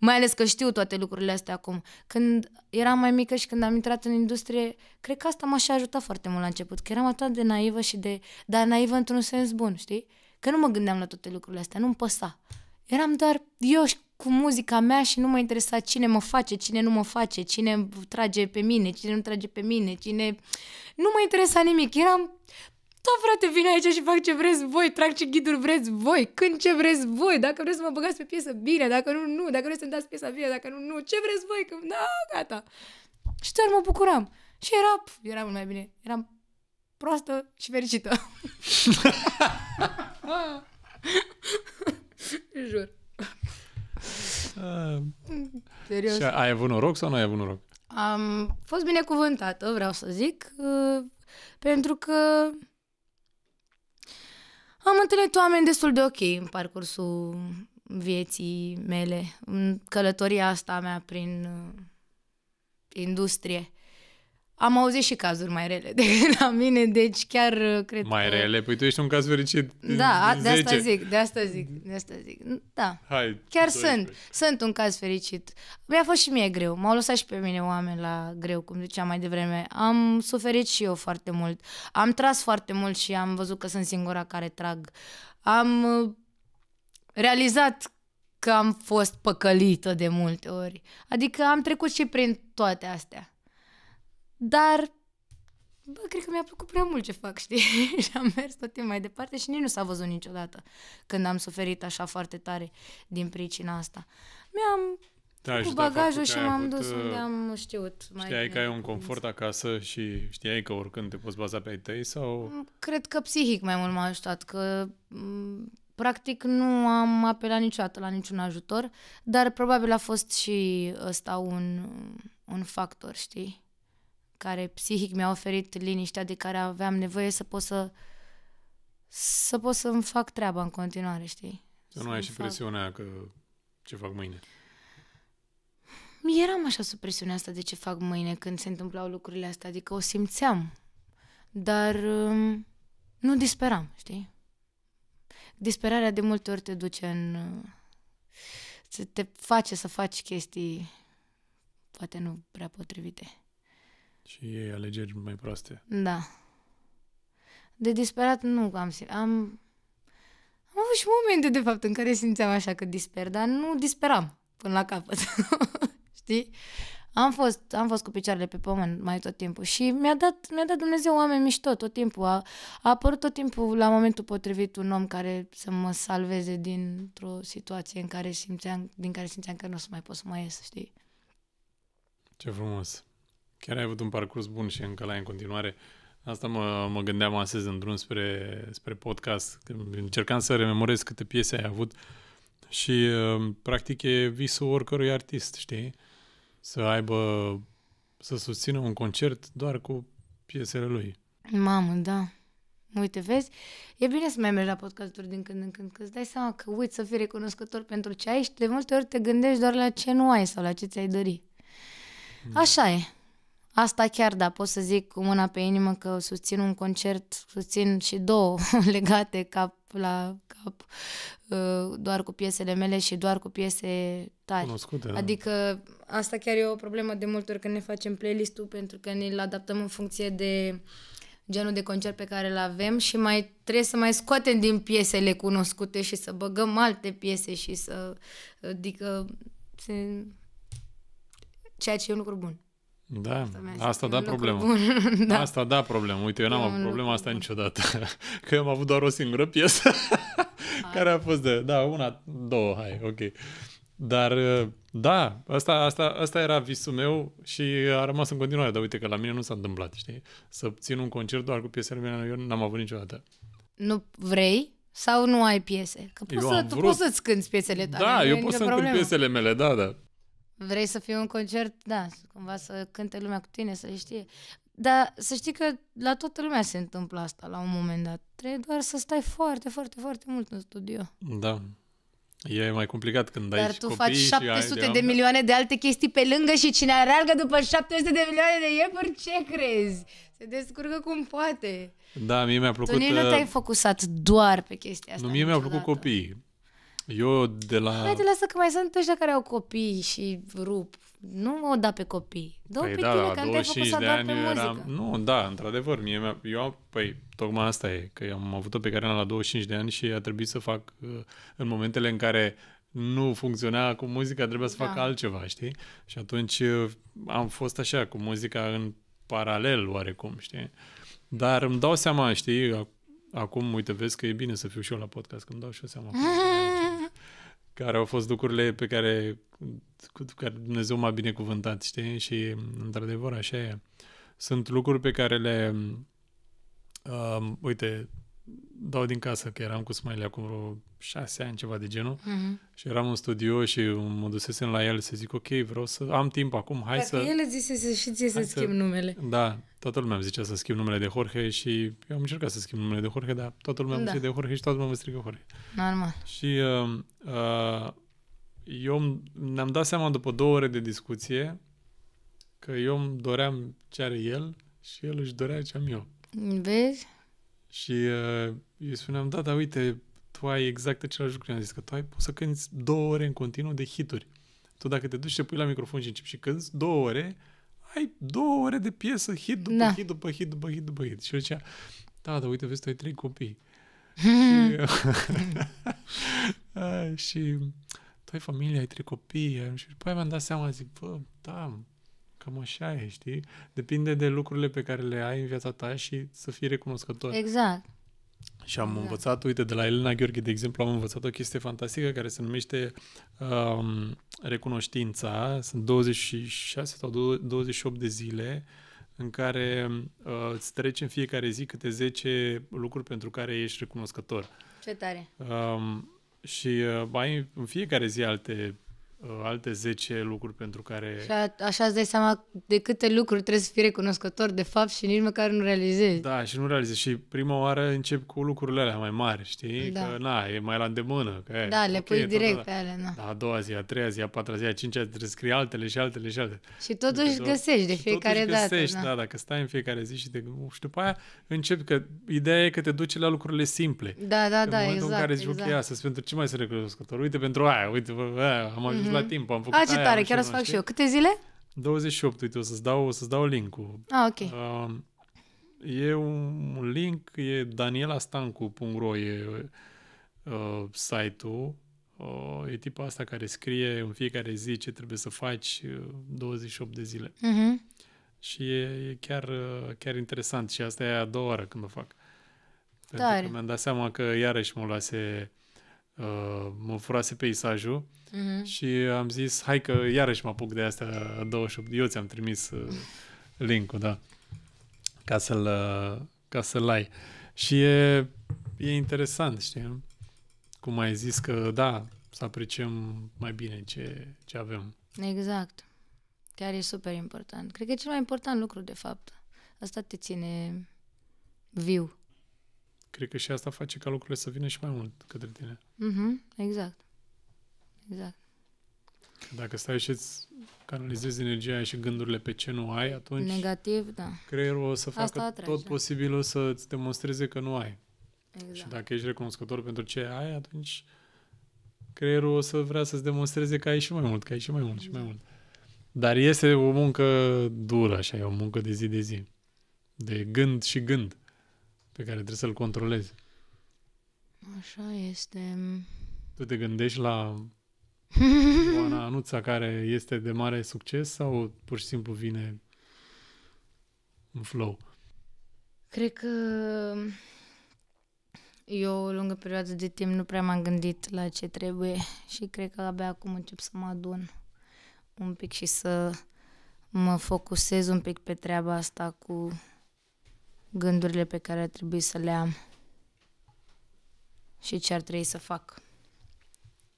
mai ales că știu toate lucrurile astea acum. Când eram mai mică și când am intrat în industrie, cred că asta m-a și ajutat foarte mult la început, că eram atât de naivă și de... dar naivă într-un sens bun, știi? Că nu mă gândeam la toate lucrurile astea, nu-mi păsa. Eram doar eu cu muzica mea și nu mă interesa cine mă face, cine nu mă face, cine trage pe mine, cine nu trage pe mine, cine... Nu mă interesa nimic, eram da, frate, vin aici și fac ce vreți voi, trag ce ghiduri vreți voi, când ce vreți voi, dacă vreți să mă băgați pe piesă, bine, dacă nu, nu, dacă vreți să-mi dați piesa, bine, dacă nu, nu, ce vreți voi, că, da, gata. Și doar mă bucuram. Și era, era mult mai bine, eram proastă și fericită. Jur. Uh, Serios. Și ai avut noroc sau nu ai avut noroc? Am fost binecuvântată, vreau să zic, uh, pentru că am întâlnit oameni destul de ok în parcursul vieții mele, în călătoria asta mea prin uh, industrie. Am auzit și cazuri mai rele decât la mine, deci chiar uh, cred Mai că... rele? Păi tu ești un caz fericit Da, de asta zic, de asta zic, de asta zic. Da, Hai, chiar 12. sunt, sunt un caz fericit. Mi-a fost și mie greu, m-au lăsat și pe mine oameni la greu, cum ziceam mai devreme. Am suferit și eu foarte mult, am tras foarte mult și am văzut că sunt singura care trag. Am uh, realizat că am fost păcălită de multe ori. Adică am trecut și prin toate astea. Dar, bă, cred că mi-a plăcut prea mult ce fac, știi? și am mers tot timpul mai departe și nici nu s-a văzut niciodată când am suferit așa foarte tare din pricina asta. Mi-am da, cu bagajul și m-am avut, dus uh, unde am știut. Mai știai că ai un confort acasă și știai că oricând te poți baza pe ai tăi sau... Mm, cred că psihic mai mult m-a ajutat, că mm, practic nu am apelat niciodată la niciun ajutor, dar probabil a fost și ăsta un, un factor, știi? care psihic mi-a oferit liniștea de care aveam nevoie să pot să să pot să îmi fac treaba în continuare, știi? Să nu ai și fac... presiunea că ce fac mâine. Eram așa sub presiunea asta de ce fac mâine când se întâmplau lucrurile astea, adică o simțeam, dar um, nu disperam, știi? Disperarea de multe ori te duce în... Uh, te face să faci chestii poate nu prea potrivite. Și ei alegeri mai proaste. Da. De disperat nu am simțit. Am, am avut și momente, de fapt, în care simțeam așa că disper, dar nu disperam până la capăt. Știi? Am fost, am fost cu picioarele pe pământ mai tot timpul și mi-a dat, mi-a dat Dumnezeu oameni mișto tot timpul. A, a apărut tot timpul la momentul potrivit un om care să mă salveze dintr-o situație în care simțeam, din care simțeam că nu o să mai pot să mai ies, știi? Ce frumos! Chiar ai avut un parcurs bun și încă la în continuare. Asta mă, mă gândeam astăzi în drum spre, spre podcast. Încercam să rememorez câte piese ai avut și uh, practic e visul oricărui artist, știi? Să aibă, să susțină un concert doar cu piesele lui. Mamă, da. Uite, vezi, e bine să mai mergi la podcasturi din când în când, că îți dai seama că uiți să fii recunoscător pentru ce ai și de multe ori te gândești doar la ce nu ai sau la ce ți-ai dori. Hmm. Așa e. Asta chiar, da, pot să zic cu mâna pe inimă că susțin un concert, susțin și două legate cap la cap, uh, doar cu piesele mele și doar cu piese tari. Cunoscute, da. adică asta chiar e o problemă de multe ori când ne facem playlist-ul pentru că ne-l adaptăm în funcție de genul de concert pe care îl avem și mai trebuie să mai scoatem din piesele cunoscute și să băgăm alte piese și să... Adică... Se... Ceea ce e un lucru bun. Da, asta, asta da problemă. da. Asta da problemă. Uite, eu n-am avut problema asta niciodată. Că eu am avut doar o singură piesă care a fost de, da, una, două, hai, ok. Dar, uh, da, asta, asta, asta era visul meu și a rămas în continuare. Dar uite că la mine nu s-a întâmplat, știi? Să țin un concert doar cu piesele mele, eu n-am avut niciodată. Nu vrei sau nu ai piese? Că poți, să, tu vrut. poți să-ți cânti piesele tale. Da, eu pot să-mi cânt piesele mele, da, da vrei să fii un concert, da, cumva să cânte lumea cu tine, să știe. Dar să știi că la toată lumea se întâmplă asta la un moment dat. Trebuie doar să stai foarte, foarte, foarte mult în studio. Da. E mai complicat când Dar ai Dar tu copii faci 700 de, de milioane de alte chestii pe lângă și cine alergă după 700 de milioane de iepuri, ce crezi? Se descurcă cum poate. Da, mie mi-a plăcut... Tu nici nu uh, te-ai focusat doar pe chestia asta. Nu, mie mi-a plăcut copiii eu de la... te lasă că mai sunt ăștia care au copii și rup. Nu o da pe copii. Dă păi pe da, tine, la că 25 de ani pe eu eram... Nu, da, într-adevăr. Mie, eu am... Păi, tocmai asta e. Că eu am avut-o pe care am la 25 de ani și a trebuit să fac uh, în momentele în care nu funcționa cu muzica, trebuia să da. fac altceva, știi? Și atunci uh, am fost așa, cu muzica în paralel oarecum, știi? Dar îmi dau seama, știi, acum, uite, vezi că e bine să fiu și eu la podcast, că îmi dau și eu seama. care au fost lucrurile pe care, cu care Dumnezeu m-a binecuvântat, știi? Și, într-adevăr, așa e. Sunt lucruri pe care le... Uh, uite, dau din casă, că eram cu Smiley acum vreo șase ani, ceva de genul, mm-hmm. și eram în studio și mă dusesem la el să zic, ok, vreau să am timp acum, hai Dacă să... el îți să și ție să schimb să... numele. Da, toată lumea îmi zicea să schimb numele de Jorge și eu am încercat să schimb numele de Jorge, dar toată lumea da. îmi zice de Jorge și toată lumea îmi strigă Jorge. Normal. Și uh, uh, eu ne-am dat seama după două ore de discuție că eu îmi doream ce are el și el își dorea ce am eu. Vezi? Și uh, eu spuneam, da, dar uite, tu ai exact același lucru. am zis că tu ai poți să cânti două ore în continuu de hituri. Tu dacă te duci și te pui la microfon și începi și cânti două ore, ai două ore de piesă, hit după da. hit, după hit, după hit, după hit. Și eu zicea, da, dar uite, vezi, tu ai trei copii. și, și tu ai familie, ai trei copii. Și după aia mi-am dat seama, zic, bă, da, Cam așa e, știi? Depinde de lucrurile pe care le ai în viața ta și să fii recunoscător. Exact. Și am exact. învățat, uite, de la Elena Gheorghe, de exemplu, am învățat o chestie fantastică care se numește um, recunoștința. Sunt 26 sau 28 de zile în care uh, îți treci în fiecare zi câte 10 lucruri pentru care ești recunoscător. Ce tare! Um, și uh, ai în fiecare zi alte Uh, alte 10 lucruri pentru care... Și a, așa îți dai seama de câte lucruri trebuie să fii recunoscător de fapt și nici măcar nu realizezi. Da, și nu realizezi. Și prima oară încep cu lucrurile alea mai mari, știi? Da. Că, na, e mai la îndemână. Că, da, le pui direct da, da. pe alea, na. Da. da, a doua zi, a treia zi, a patra zi, a cincea zi, trebuie scrii altele și altele și altele. Și totuși de deci, găsești de fiecare totuși dată. găsești, da. da, dacă stai în fiecare zi și te, Și după aia încep că ideea e că te duci la lucrurile simple. Da, da, da, exact. În momentul exact. în care zici, exact. ok, astăzi pentru ce mai sunt recunoscător? Uite, pentru aia, uite, aia, am ajuns mm-hmm. la timp. Am făcut A, ce aia, tare, chiar o să fac și eu. Câte zile? 28, uite, o să-ți dau, o să dau link-ul. Ah, ok. Uh, e un link, e danielastancu.ro e uh, site-ul. Uh, e tipul asta care scrie în fiecare zi ce trebuie să faci uh, 28 de zile. Mm-hmm. Și e, e chiar, uh, chiar interesant și asta e a doua oară când o fac. Pentru Dar. că mi-am dat seama că iarăși mă lase Uh, mă furase peisajul uh-huh. și am zis, hai că iarăși mă apuc de astea 28. Eu ți-am trimis uh, link-ul, da, ca să-l, uh, ca să-l ai. Și e, e interesant, știi, nu? cum ai zis că, da, să apreciem mai bine ce, ce avem. Exact. Chiar e super important. Cred că e cel mai important lucru, de fapt. Asta te ține viu cred că și asta face ca lucrurile să vină și mai mult către tine. Mm-hmm, exact. Exact. Că dacă stai și îți canalizezi energia și gândurile pe ce nu ai, atunci Negativ, da. creierul o să facă atrage, tot posibilul să-ți demonstreze că nu ai. Exact. Și dacă ești recunoscător pentru ce ai, atunci creierul o să vrea să-ți demonstreze că ai și mai mult, că ai și mai mult și mai mult. Dar este o muncă dură, așa, e o muncă de zi de zi. De gând și gând pe care trebuie să-l controlezi. Așa este. Tu te gândești la Oana Anuța care este de mare succes sau pur și simplu vine în flow? Cred că eu o lungă perioadă de timp nu prea m-am gândit la ce trebuie și cred că abia acum încep să mă adun un pic și să mă focusez un pic pe treaba asta cu gândurile pe care ar trebui să le am și ce ar trebui să fac.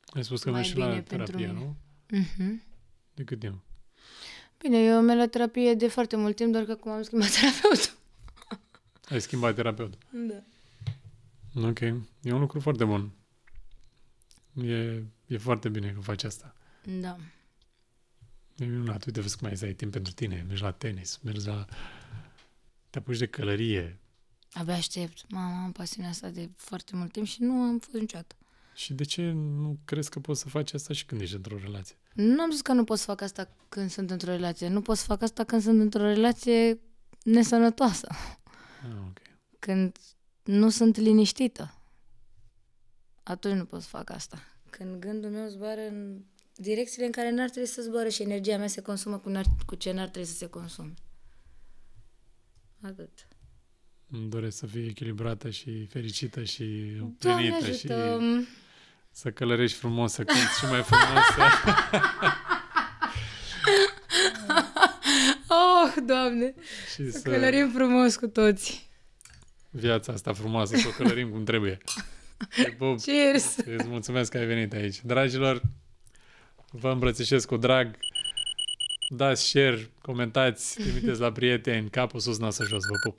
Ai spus că mai mergi și la terapie, nu? Uh-huh. De cât timp? Bine, eu merg la terapie de foarte mult timp, doar că acum am schimbat terapeutul. Ai schimbat terapeutul? Da. Ok. E un lucru foarte bun. E, e foarte bine că faci asta. Da. E minunat. Uite, vezi cum mai ai timp pentru tine. Mergi la tenis, mergi la te apuci de călărie. Abia aștept. Mama, am pasiunea asta de foarte mult timp și nu am fost niciodată. Și de ce nu crezi că poți să faci asta și când ești într-o relație? Nu am zis că nu pot să fac asta când sunt într-o relație. Nu pot să fac asta când sunt într-o relație nesănătoasă. Ah, okay. Când nu sunt liniștită. Atunci nu pot să fac asta. Când gândul meu zboară în direcțiile în care n-ar trebui să zboară și energia mea se consumă cu, cu ce n-ar trebui să se consume. Atât. Îmi doresc să fii echilibrată și fericită și împlinită și să călărești frumos, să cânti și mai frumos. oh, Doamne! Și să, să călărim frumos cu toți. Viața asta frumoasă, să o călărim cum trebuie. Cheers! Îți mulțumesc că ai venit aici. Dragilor, vă îmbrățișez cu drag dați share, comentați, trimiteți la prieteni, capul sus, nasă jos, vă pup!